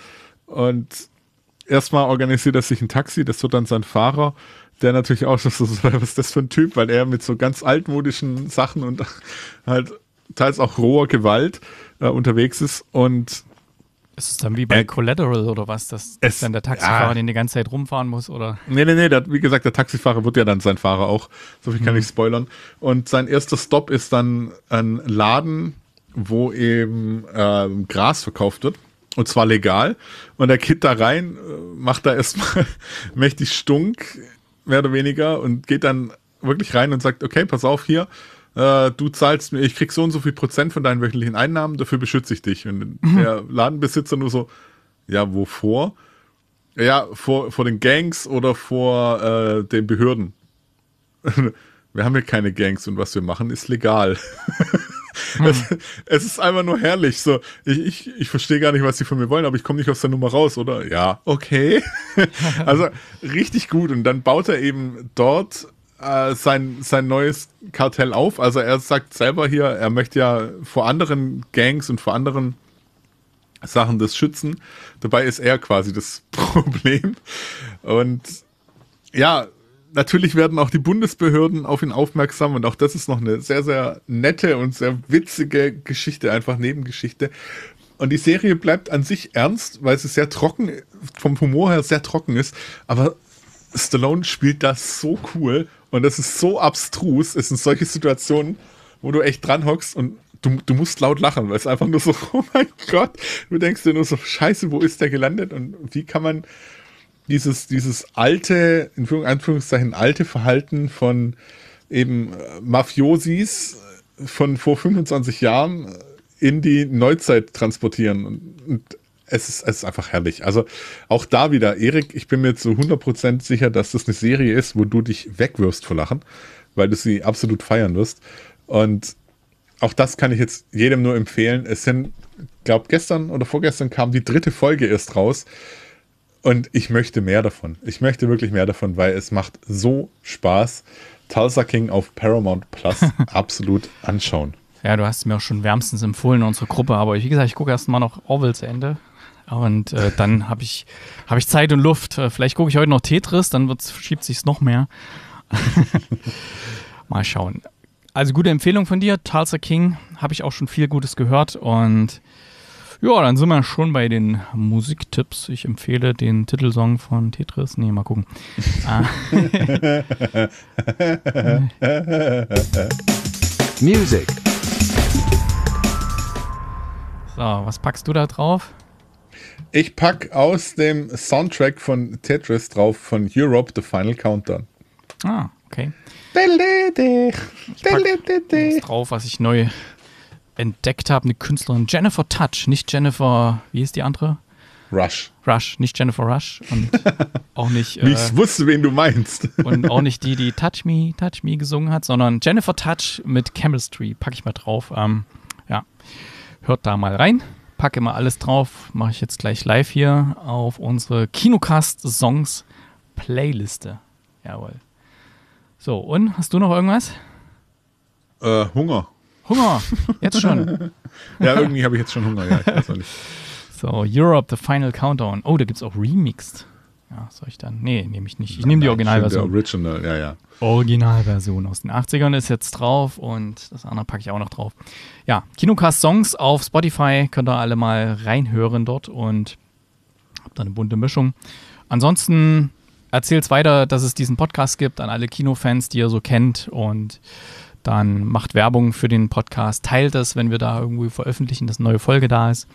und erstmal organisiert er sich ein Taxi, das wird dann sein Fahrer, der natürlich auch schon *laughs* so, was ist das für ein Typ, weil er mit so ganz altmodischen Sachen und *laughs* halt teils auch roher Gewalt äh, unterwegs ist und ist es dann wie bei äh, Collateral oder was, dass es, dann der Taxifahrer ja. den die ganze Zeit rumfahren muss? Oder? Nee, nee, nee, der, wie gesagt, der Taxifahrer wird ja dann sein Fahrer auch. So viel kann hm. ich spoilern. Und sein erster Stop ist dann ein Laden, wo eben ähm, Gras verkauft wird. Und zwar legal. Und der Kid da rein, äh, macht da erstmal *laughs* mächtig Stunk, mehr oder weniger, und geht dann wirklich rein und sagt, okay, pass auf hier, äh, du zahlst mir, ich krieg so und so viel Prozent von deinen wöchentlichen Einnahmen, dafür beschütze ich dich. Und mhm. der Ladenbesitzer nur so, ja, wovor? Ja, vor, vor den Gangs oder vor äh, den Behörden. *laughs* wir haben hier keine Gangs und was wir machen ist legal. *laughs* es, mhm. es, ist einfach nur herrlich. So, ich, ich, ich verstehe gar nicht, was sie von mir wollen, aber ich komme nicht aus der Nummer raus, oder? Ja, okay. *laughs* also richtig gut. Und dann baut er eben dort äh, sein, sein neues Kartell auf. Also er sagt selber hier, er möchte ja vor anderen Gangs und vor anderen Sachen das schützen. Dabei ist er quasi das *laughs* Problem. Und ja, natürlich werden auch die Bundesbehörden auf ihn aufmerksam und auch das ist noch eine sehr, sehr nette und sehr witzige Geschichte, einfach Nebengeschichte. Und die Serie bleibt an sich ernst, weil sie sehr trocken, vom Humor her sehr trocken ist, aber Stallone spielt das so cool und das ist so abstrus. Es sind solche Situationen, wo du echt dran hockst und du, du musst laut lachen, weil es einfach nur so, *laughs* oh mein Gott, du denkst dir nur so, scheiße, wo ist der gelandet und wie kann man dieses, dieses alte, in Anführungszeichen, alte Verhalten von eben äh, Mafiosis von vor 25 Jahren in die Neuzeit transportieren. Und, und es ist, es ist einfach herrlich. Also auch da wieder, Erik, ich bin mir zu 100% sicher, dass das eine Serie ist, wo du dich wegwirfst vor Lachen, weil du sie absolut feiern wirst. Und auch das kann ich jetzt jedem nur empfehlen. Es sind, glaube gestern oder vorgestern kam die dritte Folge erst raus. Und ich möchte mehr davon. Ich möchte wirklich mehr davon, weil es macht so Spaß. Tulsa King auf Paramount Plus *laughs* absolut anschauen. Ja, du hast mir auch schon wärmstens empfohlen in unserer Gruppe, aber ich, wie gesagt, ich gucke erst mal noch Orwell zu Ende. Und äh, dann habe ich, hab ich Zeit und Luft. Äh, vielleicht gucke ich heute noch Tetris, dann schiebt sich noch mehr. *laughs* Mal schauen. Also gute Empfehlung von dir, Tulsa King. Habe ich auch schon viel Gutes gehört. Und ja, dann sind wir schon bei den Musiktipps. Ich empfehle den Titelsong von Tetris. Nee, mal gucken. Ah. *laughs* Music. So, was packst du da drauf? Ich pack aus dem Soundtrack von Tetris drauf von Europe The Final Countdown. Ah, okay. Ich pack drauf, was ich neu entdeckt habe, eine Künstlerin Jennifer Touch, nicht Jennifer, wie ist die andere? Rush. Rush, nicht Jennifer Rush und *laughs* auch nicht. Äh, ich wusste, wen du meinst. und auch nicht die, die *laughs* Touch Me, Touch Me gesungen hat, sondern Jennifer Touch mit Chemistry. Packe ich mal drauf. Ähm, ja, hört da mal rein packe immer alles drauf, mache ich jetzt gleich live hier auf unsere Kinocast Songs Playliste. Jawohl. So, und hast du noch irgendwas? Äh, Hunger. Hunger, jetzt schon. *laughs* ja, irgendwie habe ich jetzt schon Hunger, ja, ich weiß nicht. So, Europe, The Final Countdown. Oh, da gibt es auch Remixed. Ja, soll ich dann? Nee, nehme ich nicht. Ich nehme die Originalversion. Original, ja, ja. Originalversion aus den 80ern ist jetzt drauf und das andere packe ich auch noch drauf. Ja, Kinocast Songs auf Spotify könnt ihr alle mal reinhören dort und habt da eine bunte Mischung. Ansonsten erzählt es weiter, dass es diesen Podcast gibt an alle Kinofans, die ihr so kennt und dann macht Werbung für den Podcast, teilt es, wenn wir da irgendwie veröffentlichen, dass eine neue Folge da ist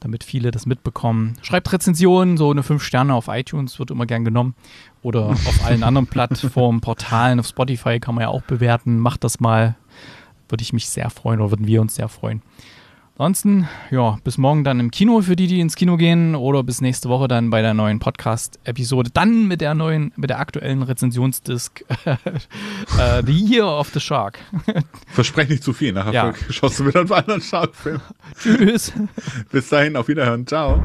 damit viele das mitbekommen. Schreibt Rezensionen, so eine 5 Sterne auf iTunes wird immer gern genommen. Oder *laughs* auf allen anderen Plattformen, Portalen, auf Spotify kann man ja auch bewerten. Macht das mal. Würde ich mich sehr freuen oder würden wir uns sehr freuen. Ansonsten, ja, bis morgen dann im Kino für die, die ins Kino gehen oder bis nächste Woche dann bei der neuen Podcast-Episode. Dann mit der neuen, mit der aktuellen Rezensionsdisk *laughs* äh, The Year of the Shark. *laughs* Verspreche nicht zu viel, nachher ja. schaust du wieder einen anderen Shark-Film. *laughs* Tschüss. Bis dahin, auf Wiederhören. Ciao.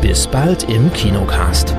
Bis bald im Kinocast.